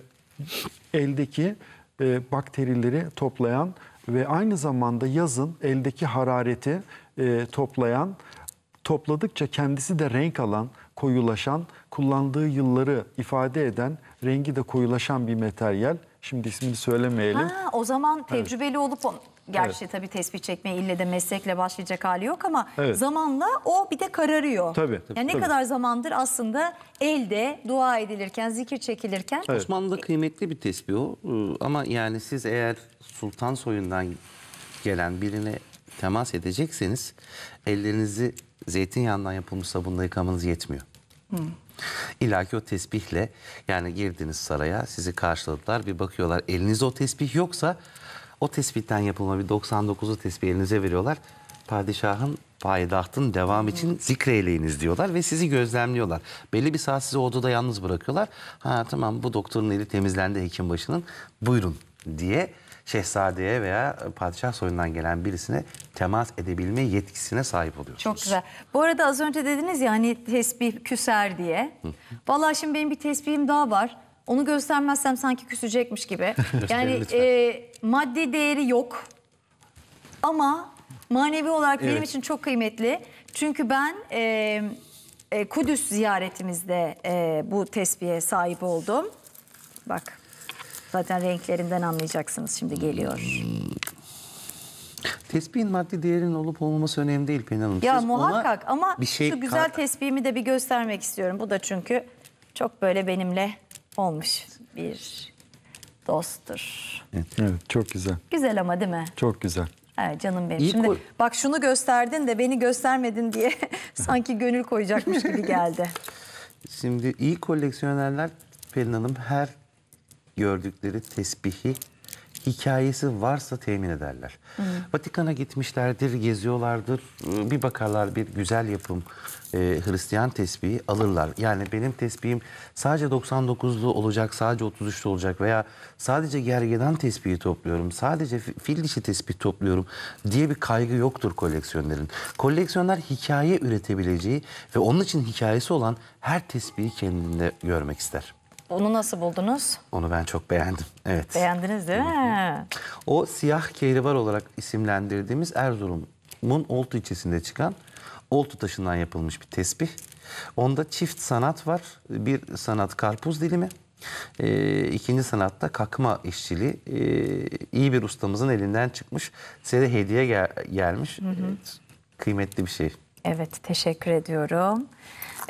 Speaker 3: eldeki e, bakterileri toplayan ve aynı zamanda yazın eldeki harareti e, toplayan, topladıkça kendisi de renk alan, koyulaşan, kullandığı yılları ifade eden, rengi de koyulaşan bir materyal. Şimdi ismini söylemeyelim. Ha,
Speaker 1: o zaman tecrübeli evet. olup Gerçi evet. tabii tespih çekmeye ille de meslekle başlayacak hali yok ama evet. zamanla o bir de kararıyor. Tabii. tabii yani ne kadar zamandır aslında elde dua edilirken, zikir çekilirken. Evet.
Speaker 2: Osmanlı'da kıymetli bir tespih o. Ee, ama yani siz eğer sultan soyundan gelen birine temas edecekseniz ellerinizi zeytinyağından yapılmış sabunla yıkamanız yetmiyor. Hmm. İlla o tesbihle yani girdiniz saraya sizi karşıladılar bir bakıyorlar elinizde o tesbih yoksa o tespitten yapılma bir 99'u tespih elinize veriyorlar. Padişahın payitahtın devam için zikreyleyiniz diyorlar ve sizi gözlemliyorlar. Belli bir saat sizi odada yalnız bırakıyorlar. Ha tamam bu doktorun eli temizlendi hekim başının buyurun diye şehzadeye veya padişah soyundan gelen birisine temas edebilme yetkisine sahip
Speaker 1: oluyorsunuz. Çok güzel. Bu arada az önce dediniz ya hani tesbih küser diye. Vallahi şimdi benim bir tesbihim daha var. Onu göstermezsem sanki küsecekmiş gibi. [laughs] yani e, maddi değeri yok ama manevi olarak evet. benim için çok kıymetli. Çünkü ben e, e, Kudüs ziyaretimizde e, bu tesbihe sahip oldum. Bak zaten renklerinden anlayacaksınız şimdi geliyor.
Speaker 2: Tesbihin maddi değerinin olup olmaması önemli değil Pelin Hanım.
Speaker 1: Ya Siz muhakkak ama bir şey şu güzel tesbihimi de bir göstermek istiyorum. Bu da çünkü çok böyle benimle olmuş bir dosttur.
Speaker 3: Evet, evet çok güzel.
Speaker 1: Güzel ama değil mi? Çok güzel. Evet canım benim. İyi Şimdi bak şunu gösterdin de beni göstermedin diye [laughs] sanki gönül koyacakmış gibi geldi.
Speaker 2: Şimdi iyi koleksiyonerler Pelin Hanım her gördükleri tesbihi hikayesi varsa temin ederler. Hı. Vatikan'a gitmişlerdir, geziyorlardır. Bir bakarlar bir güzel yapım e, Hristiyan tesbihi alırlar. Yani benim tesbihim sadece 99'lu olacak, sadece 33'lü olacak veya sadece gergedan tesbihi topluyorum, sadece fil dişi tesbih topluyorum diye bir kaygı yoktur koleksiyonların. Koleksiyonlar hikaye üretebileceği ve onun için hikayesi olan her tesbihi kendinde görmek ister.
Speaker 1: Onu nasıl buldunuz?
Speaker 2: Onu ben çok beğendim. Evet.
Speaker 1: Beğendiniz değil mi?
Speaker 2: O siyah keyribar olarak isimlendirdiğimiz Erzurum'un Oltu ilçesinde çıkan Oltu taşından yapılmış bir tesbih. Onda çift sanat var. Bir sanat karpuz dilimi. E, ikinci sanatta kakma işçiliği e, iyi bir ustamızın elinden çıkmış. Size de hediye gel gelmiş. Hı hı. Evet, kıymetli bir şey.
Speaker 1: Evet teşekkür ediyorum.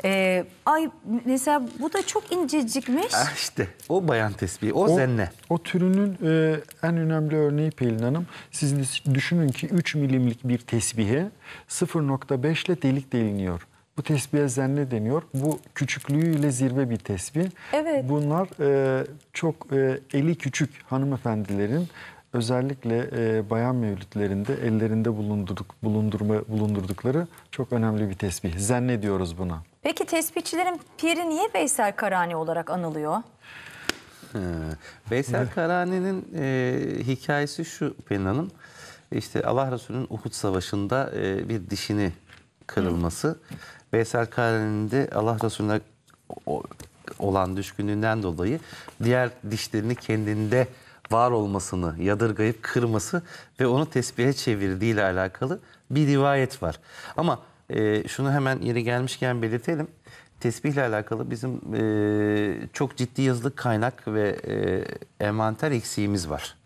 Speaker 1: Ee, ay mesela bu da çok incecikmiş.
Speaker 2: İşte o bayan tesbihi, o, O- zenne.
Speaker 3: O türünün e, en önemli örneği Pelin Hanım. Siz düşünün ki 3 milimlik bir tesbihe 0.5 ile delik deliniyor. Bu tesbihe zenne deniyor. Bu küçüklüğüyle zirve bir tesbih. Evet. Bunlar e, çok e, eli küçük hanımefendilerin özellikle e, bayan mevlütlerinde ellerinde bulundurduk, bulundurma, bulundurdukları çok önemli bir tesbih. Zenne diyoruz buna.
Speaker 1: Peki tespitçilerin piri niye Veysel Karani olarak anılıyor?
Speaker 3: He, ee, Veysel Karani'nin e,
Speaker 2: hikayesi şu Pelin Hanım. İşte Allah Resulü'nün Uhud Savaşı'nda e, bir dişini kırılması. Hı. Veysel Karani'nin de Allah Resulü'ne olan düşkünlüğünden dolayı diğer dişlerini kendinde var olmasını yadırgayıp kırması ve onu tesbihe çevirdiğiyle alakalı bir rivayet var. Ama e, şunu hemen yeri gelmişken belirtelim. Tesbihle alakalı bizim e, çok ciddi yazılık kaynak ve e, envanter eksiğimiz var.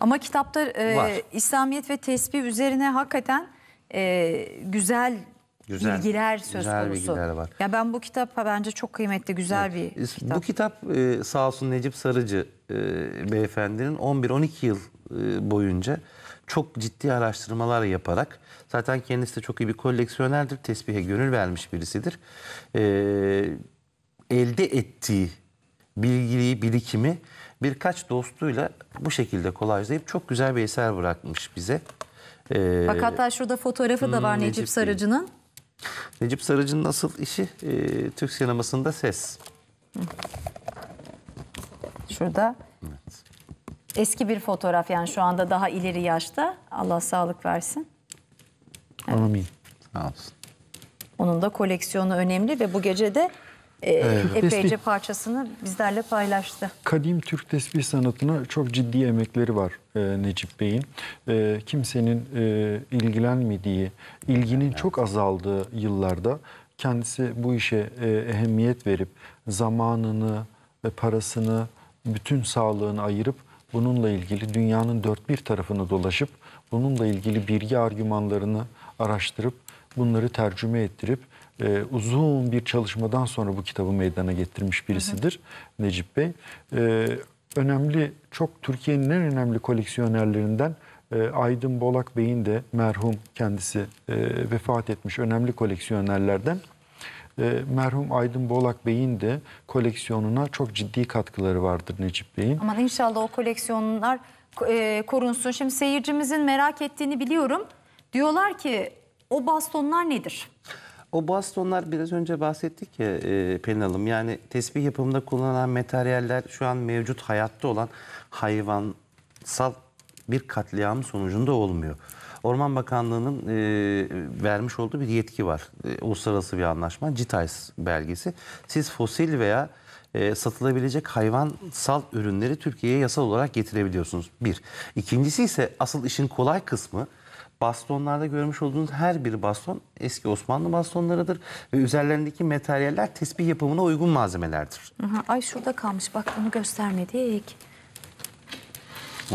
Speaker 1: Ama kitapta e, İslamiyet ve tesbih üzerine hakikaten e, güzel Güzel, bilgiler söz güzel konusu. Bilgiler var. Ya ben bu kitap bence çok kıymetli, güzel evet. bir kitap.
Speaker 2: Bu kitap e, sağ olsun Necip Sarıcı e, beyefendinin 11-12 yıl e, boyunca çok ciddi araştırmalar yaparak zaten kendisi de çok iyi bir koleksiyonerdir. Tesbihe gönül vermiş birisidir. E, elde ettiği bilgiyi, birikimi birkaç dostuyla bu şekilde kolajlayıp çok güzel bir eser bırakmış bize. Ee, Bak hatta
Speaker 1: şurada fotoğrafı da var hmm, Necip, Necip Sarıcı'nın.
Speaker 2: Necip Sarıcı'nın asıl işi e, Türk sinemasında ses.
Speaker 1: Şurada Eski bir fotoğraf yani şu anda daha ileri yaşta. Allah sağlık versin. Evet. Amin. Sağ olsun. Onun da koleksiyonu önemli ve bu gece de e, evet. epeyce tesbih. parçasını bizlerle paylaştı.
Speaker 3: Kadim Türk tesbih sanatına çok ciddi emekleri var e, Necip Bey'in. E, kimsenin e, ilgilenmediği, ilginin evet. çok azaldığı yıllarda kendisi bu işe e, ehemmiyet verip zamanını, ve parasını, bütün sağlığını ayırıp bununla ilgili dünyanın dört bir tarafını dolaşıp bununla ilgili bilgi argümanlarını araştırıp bunları tercüme ettirip e, uzun bir çalışmadan sonra bu kitabı meydana getirmiş birisidir hı hı. Necip Bey. E, önemli, çok Türkiye'nin en önemli koleksiyonerlerinden e, Aydın Bolak Bey'in de merhum kendisi e, vefat etmiş önemli koleksiyonerlerden. Ee, merhum Aydın Bolak Bey'in de koleksiyonuna çok ciddi katkıları vardır Necip Bey'in.
Speaker 1: Aman inşallah o koleksiyonlar e, korunsun. Şimdi seyircimizin merak ettiğini biliyorum. Diyorlar ki o bastonlar nedir?
Speaker 2: O bastonlar biraz önce bahsettik ya e, Pelin Hanım. Yani tesbih yapımında kullanılan materyaller şu an mevcut hayatta olan hayvansal bir katliam sonucunda olmuyor. Orman Bakanlığı'nın e, vermiş olduğu bir yetki var. E, uluslararası bir anlaşma. CITES belgesi. Siz fosil veya e, satılabilecek hayvansal ürünleri Türkiye'ye yasal olarak getirebiliyorsunuz. Bir. İkincisi ise asıl işin kolay kısmı bastonlarda görmüş olduğunuz her bir baston eski Osmanlı bastonlarıdır ve üzerlerindeki materyaller tesbih yapımına uygun malzemelerdir.
Speaker 1: ay şurada kalmış bak bunu ilk.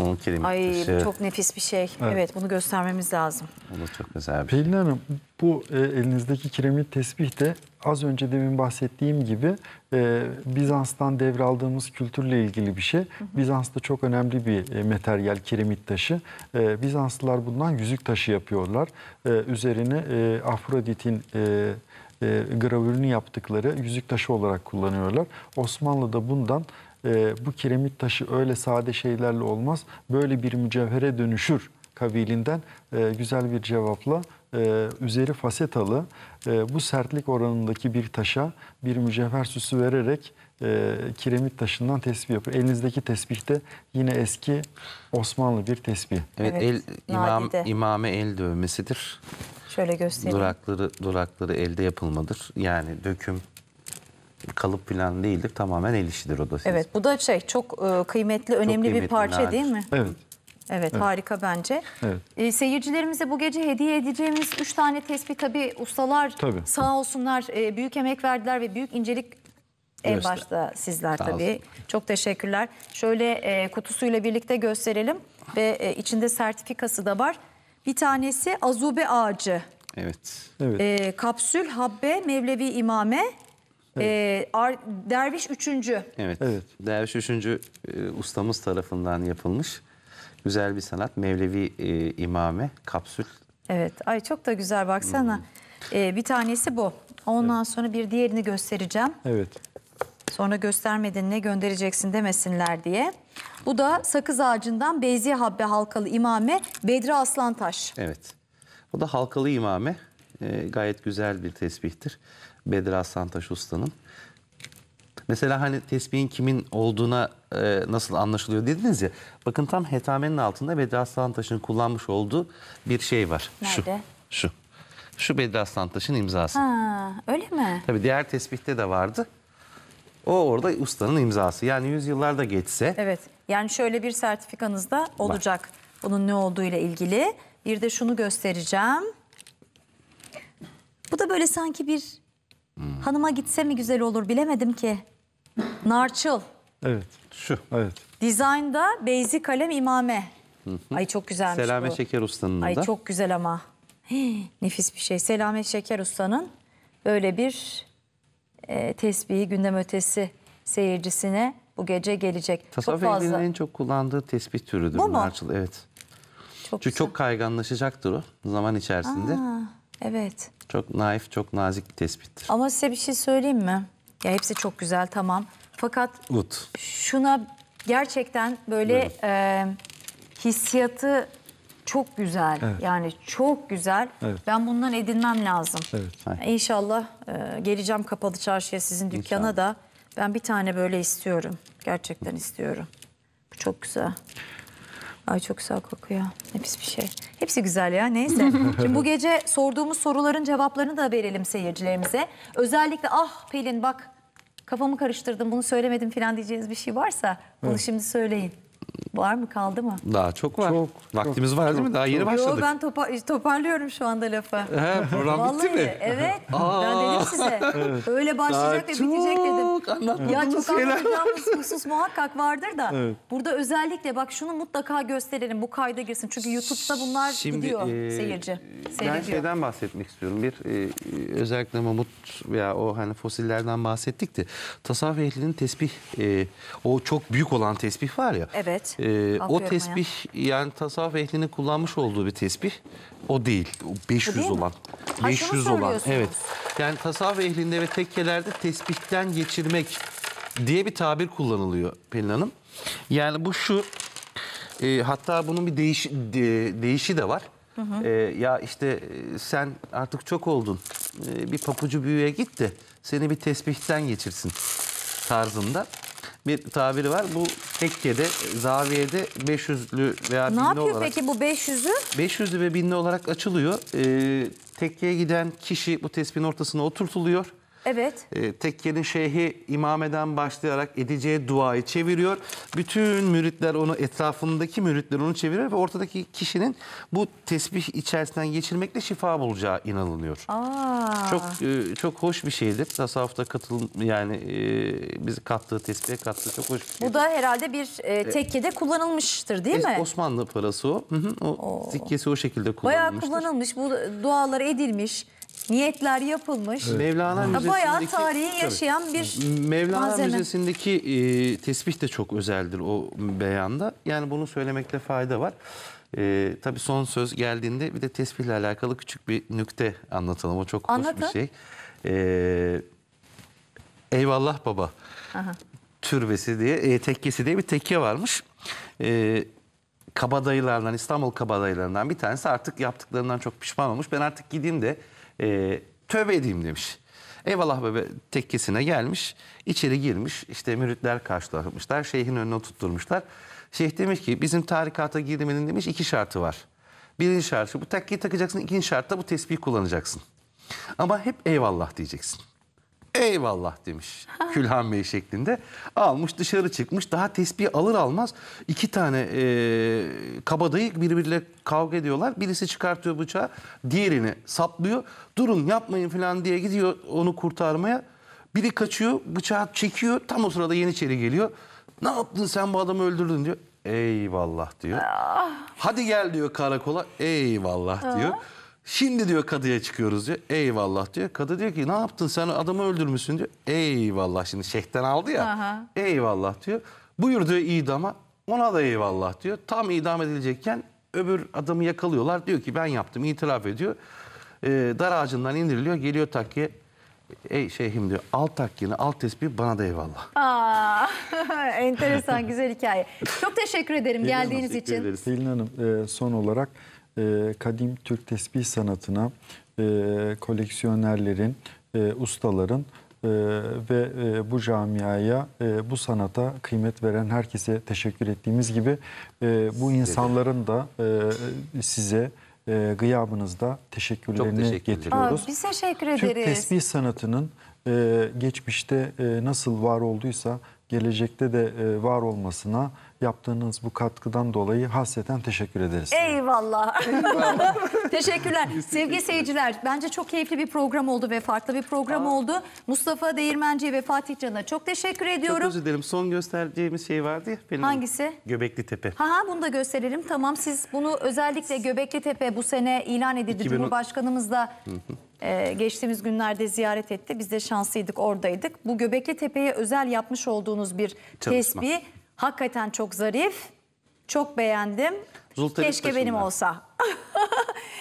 Speaker 3: Onun kelimeleri. Ay bu çok
Speaker 1: nefis bir şey. Evet. evet bunu göstermemiz lazım.
Speaker 3: O da çok güzel bir şey. Pelin Hanım bu e, elinizdeki kiremit tesbih de az önce demin bahsettiğim gibi e, Bizans'tan devraldığımız kültürle ilgili bir şey. Hı hı. Bizans'ta çok önemli bir e, materyal kiremit taşı. E, Bizanslılar bundan yüzük taşı yapıyorlar. E, üzerine e, Afrodit'in e, e, gravürünü yaptıkları yüzük taşı olarak kullanıyorlar. Osmanlı'da bundan ee, bu kiremit taşı öyle sade şeylerle olmaz. Böyle bir mücevhere dönüşür kabilinden ee, güzel bir cevapla e, üzeri fasetalı e, bu sertlik oranındaki bir taşa bir mücevher süsü vererek e, kiremit taşından tesbih yapıyor. Elinizdeki tesbihte yine eski Osmanlı bir tesbih. Evet, evet el,
Speaker 2: imam, imame el dövmesidir.
Speaker 1: Şöyle göstereyim.
Speaker 2: Durakları, durakları elde yapılmadır. Yani döküm kalıp falan değildir. Tamamen el işidir o da siz. Evet
Speaker 1: bu da şey çok e, kıymetli, önemli çok kıymetli bir parça değil mi? Evet. Evet, evet harika bence. Evet. E, seyircilerimize bu gece hediye edeceğimiz 3 tane tespih tabi ustalar tabii. sağ olsunlar e, büyük emek verdiler ve büyük incelik en başta sizler Sağ tabii. Çok teşekkürler. Şöyle e, kutusuyla birlikte gösterelim ve e, içinde sertifikası da var. Bir tanesi azube ağacı.
Speaker 2: Evet. evet.
Speaker 1: E, kapsül, habbe, mevlevi imame. Evet. Ee, Ar Derviş 3.
Speaker 2: Evet. evet. Derviş 3. E, ustamız tarafından yapılmış. Güzel bir sanat. Mevlevi e, imame, kapsül.
Speaker 1: Evet. Ay çok da güzel baksana. Hmm. E, bir tanesi bu. Ondan evet. sonra bir diğerini göstereceğim. Evet. Sonra göstermedin ne göndereceksin demesinler diye. Bu da sakız ağacından Beyziye Habbe halkalı imame Bedri Aslantaş.
Speaker 2: Evet. Bu da halkalı imame. E, gayet güzel bir tesbihtir. Bedir Aslan Aslantaş Usta'nın. Mesela hani tesbihin kimin olduğuna e, nasıl anlaşılıyor dediniz ya. Bakın tam hetamenin altında Bedir Aslan Aslantaş'ın kullanmış olduğu bir şey var. Nerede? Şu. Şu. Şu Aslan Aslantaş'ın imzası.
Speaker 1: Ha, öyle mi?
Speaker 2: Tabii diğer tesbihte de vardı. O orada ustanın imzası. Yani yüzyıllar da geçse.
Speaker 1: Evet. Yani şöyle bir sertifikanız da olacak. Bak. Bunun ne olduğu ile ilgili. Bir de şunu göstereceğim. Bu da böyle sanki bir Hanıma gitse mi güzel olur bilemedim ki. Narçıl. Evet şu evet. Dizaynda Beyzi Kalem imame. Ay çok güzelmiş Selame bu. Şeker
Speaker 2: Usta'nın da. Ay çok
Speaker 1: güzel ama. nefis bir şey. Selamet Şeker Usta'nın böyle bir e, tesbihi gündem ötesi seyircisine bu gece gelecek. Tasavvuf çok fazla. en
Speaker 2: çok kullandığı tesbih türüdür. Bu Narçıl, mu? Evet. Çok Çünkü güzel. çok kayganlaşacaktır o zaman içerisinde. Aa, evet. Çok naif, çok nazik bir tespittir.
Speaker 1: Ama size bir şey söyleyeyim mi? Ya hepsi çok güzel tamam. Fakat Ut. şuna gerçekten böyle e, hissiyatı çok güzel. Evet. Yani çok güzel. Evet. Ben bundan edinmem lazım. Evet. E, inşallah e, geleceğim kapalı çarşıya sizin dükkana İnşallah. da. Ben bir tane böyle istiyorum. Gerçekten istiyorum. Bu çok güzel. Ay çok güzel kokuyor. Ne bir şey. Hepsi güzel ya neyse. [laughs] Şimdi bu gece sorduğumuz soruların cevaplarını da verelim seyircilerimize. Özellikle ah Pelin bak kafamı karıştırdım bunu söylemedim falan diyeceğiniz bir şey varsa bunu şimdi söyleyin. Var mı kaldı mı?
Speaker 2: Daha çok var. Çok, Vaktimiz çok, var değil çok, mi? Daha yeni çok. başladık. Yo, ben
Speaker 1: topa toparlıyorum şu anda lafı. He, program Vallahi, bitti mi? Evet. [laughs] Aa. Ben dedim size. evet. Öyle başlayacak ve bitecek dedim. Anlatmadığımız ya çok şeyler. anlatacağımız husus muhakkak vardır da. Evet. Burada özellikle bak şunu mutlaka gösterelim. Bu kayda girsin. Çünkü YouTube'da bunlar Şimdi, gidiyor e, seyirci. Seyrediyor. Ben şeyden
Speaker 2: bahsetmek istiyorum. Bir e, özellikle Mamut veya o hani fosillerden bahsettik de tasavvuf ehlinin tesbih e, o çok büyük olan tesbih var ya.
Speaker 1: Evet. Evet. Ee, o yapmaya. tesbih
Speaker 2: yani tasavvuf ehlinin kullanmış olduğu bir tesbih. O değil. O 500 değil olan. Ha, 500 olan. Evet. Yani tasavvuf ehlinde ve tekkelerde tesbihten geçirmek diye bir tabir kullanılıyor Pelin Hanım. Yani bu şu e, hatta bunun bir değiş, de, değişi de var. Hı hı. E, ya işte e, sen artık çok oldun. E, bir papucu büyüye git de seni bir tesbihten geçirsin tarzında bir tabiri var. Bu tekkede, zaviyede 500'lü veya ne olarak... Ne yapıyor peki
Speaker 1: bu 500'ü?
Speaker 2: 500'lü ve binli olarak açılıyor. Ee, tekkeye giden kişi bu tespihin ortasına oturtuluyor. Evet. E, tekkenin şeyhi imameden başlayarak edeceği duayı çeviriyor. Bütün müritler onu etrafındaki müritler onu çeviriyor ve ortadaki kişinin bu tesbih içerisinden geçirmekle şifa bulacağı inanılıyor.
Speaker 1: Aa. Çok
Speaker 2: e, çok hoş bir şeydir. Tasavvufta katılım yani e, bizi kattığı tesbihe kattığı çok hoş bir
Speaker 1: şeydir. Bu da herhalde bir e, e tekkede e, kullanılmıştır değil mi?
Speaker 2: Osmanlı parası o. Hı hı, o Oo. tekkesi o şekilde kullanılmıştır.
Speaker 1: Bayağı kullanılmış. Bu duaları edilmiş niyetler yapılmış. Evet. Mevlana Müzesi'ndeki bayağı tarihi tabii. yaşayan bir
Speaker 2: Mevlana malzeme. Müzesi'ndeki e, tespih de çok özeldir o beyanda. Yani bunu söylemekte fayda var. E, tabii son söz geldiğinde bir de tesbihle alakalı küçük bir nükte anlatalım. O çok Anlatın. hoş bir şey. E, Eyvallah baba. Aha. Türbesi diye, e, tekkesi diye bir tekke varmış. E, kabadayılardan, İstanbul kabadayılarından bir tanesi artık yaptıklarından çok pişman olmuş. Ben artık gideyim de e, tövbe edeyim demiş. Eyvallah bebe tekkesine gelmiş. içeri girmiş. İşte müritler karşılamışlar. Şeyhin önüne tutturmuşlar. Şeyh demiş ki bizim tarikata girmenin demiş iki şartı var. Birinci şartı bu takkiyi takacaksın. ikinci şartta bu tesbih kullanacaksın. Ama hep eyvallah diyeceksin eyvallah demiş Külhan Bey şeklinde. Almış dışarı çıkmış daha tesbih alır almaz iki tane e, kabadayı birbiriyle kavga ediyorlar. Birisi çıkartıyor bıçağı diğerini saplıyor. Durun yapmayın falan diye gidiyor onu kurtarmaya. Biri kaçıyor bıçağı çekiyor tam o sırada Yeniçeri geliyor. Ne yaptın sen bu adamı öldürdün diyor. Eyvallah diyor. Ah. Hadi gel diyor karakola eyvallah diyor. Ah. Şimdi diyor kadıya çıkıyoruz diyor. Eyvallah diyor. Kadı diyor ki ne yaptın sen adamı öldürmüşsün diyor. Eyvallah şimdi şeyhten aldı ya. Aha. Eyvallah diyor. Buyur diyor idama. Ona da eyvallah diyor. Tam idam edilecekken öbür adamı yakalıyorlar. Diyor ki ben yaptım itiraf ediyor. Ee, dar ağacından indiriliyor. Geliyor takkiye. Ey şeyhim diyor al takkini al tesbih bana da eyvallah.
Speaker 1: Aa, [laughs] enteresan güzel hikaye. Çok teşekkür ederim geldiğiniz için.
Speaker 3: Selin Hanım e, son olarak e, kadim Türk tesbih sanatına e, koleksiyonerlerin, e, ustaların e, ve e, bu camiaya, e, bu sanata kıymet veren herkese teşekkür ettiğimiz gibi e, bu insanların da e, size e, gıyabınızda teşekkürlerini teşekkür getiriyoruz. Aa,
Speaker 1: biz teşekkür ederiz. Türk tesbih
Speaker 3: sanatının e, geçmişte e, nasıl var olduysa gelecekte de e, var olmasına yaptığınız bu katkıdan dolayı hasreten teşekkür ederiz.
Speaker 1: Eyvallah. [laughs] Teşekkürler. Sevgili seyirciler bence çok keyifli bir program oldu ve farklı bir program Aa. oldu. Mustafa Değirmenci'ye ve Fatih Can'a çok teşekkür ediyorum. Çok özür
Speaker 2: dilerim. Son göstereceğimiz şey vardı ya. Benim Hangisi? Göbekli Tepe. Ha,
Speaker 1: ha bunu da gösterelim. Tamam siz bunu özellikle Göbekli Tepe bu sene ilan edildi. 2010... Cumhurbaşkanımız da Ee, geçtiğimiz günlerde ziyaret etti. Biz de şanslıydık oradaydık. Bu Göbekli Tepe'ye özel yapmış olduğunuz bir Çalışma. tesbih Hakikaten çok zarif. Çok beğendim. Zulterit Keşke taşınlar. benim olsa. [laughs]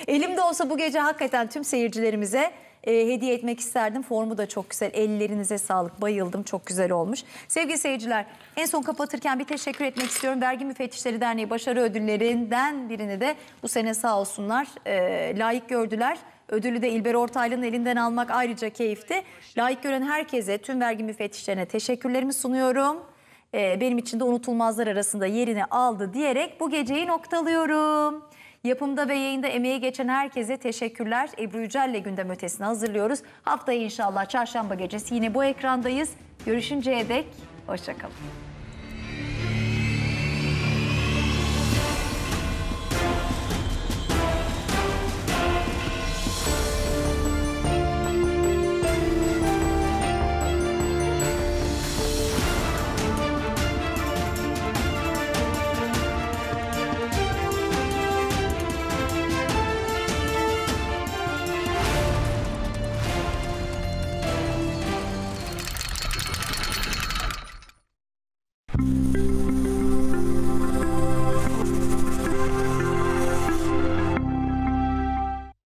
Speaker 1: Elimde olsa bu gece hakikaten tüm seyircilerimize e, hediye etmek isterdim. Formu da çok güzel. Ellerinize sağlık. Bayıldım. Çok güzel olmuş. Sevgili seyirciler en son kapatırken bir teşekkür etmek istiyorum. Vergi Müfettişleri Derneği başarı ödüllerinden birini de bu sene sağ olsunlar e, layık gördüler. Ödülü de İlber Ortaylı'nın elinden almak ayrıca keyifti. Layık gören herkese, tüm vergi müfettişlerine teşekkürlerimi sunuyorum e, benim için de unutulmazlar arasında yerini aldı diyerek bu geceyi noktalıyorum. Yapımda ve yayında emeği geçen herkese teşekkürler. Ebru Yücel'le gündem ötesini hazırlıyoruz. Haftaya inşallah çarşamba gecesi yine bu ekrandayız. Görüşünceye dek hoşçakalın.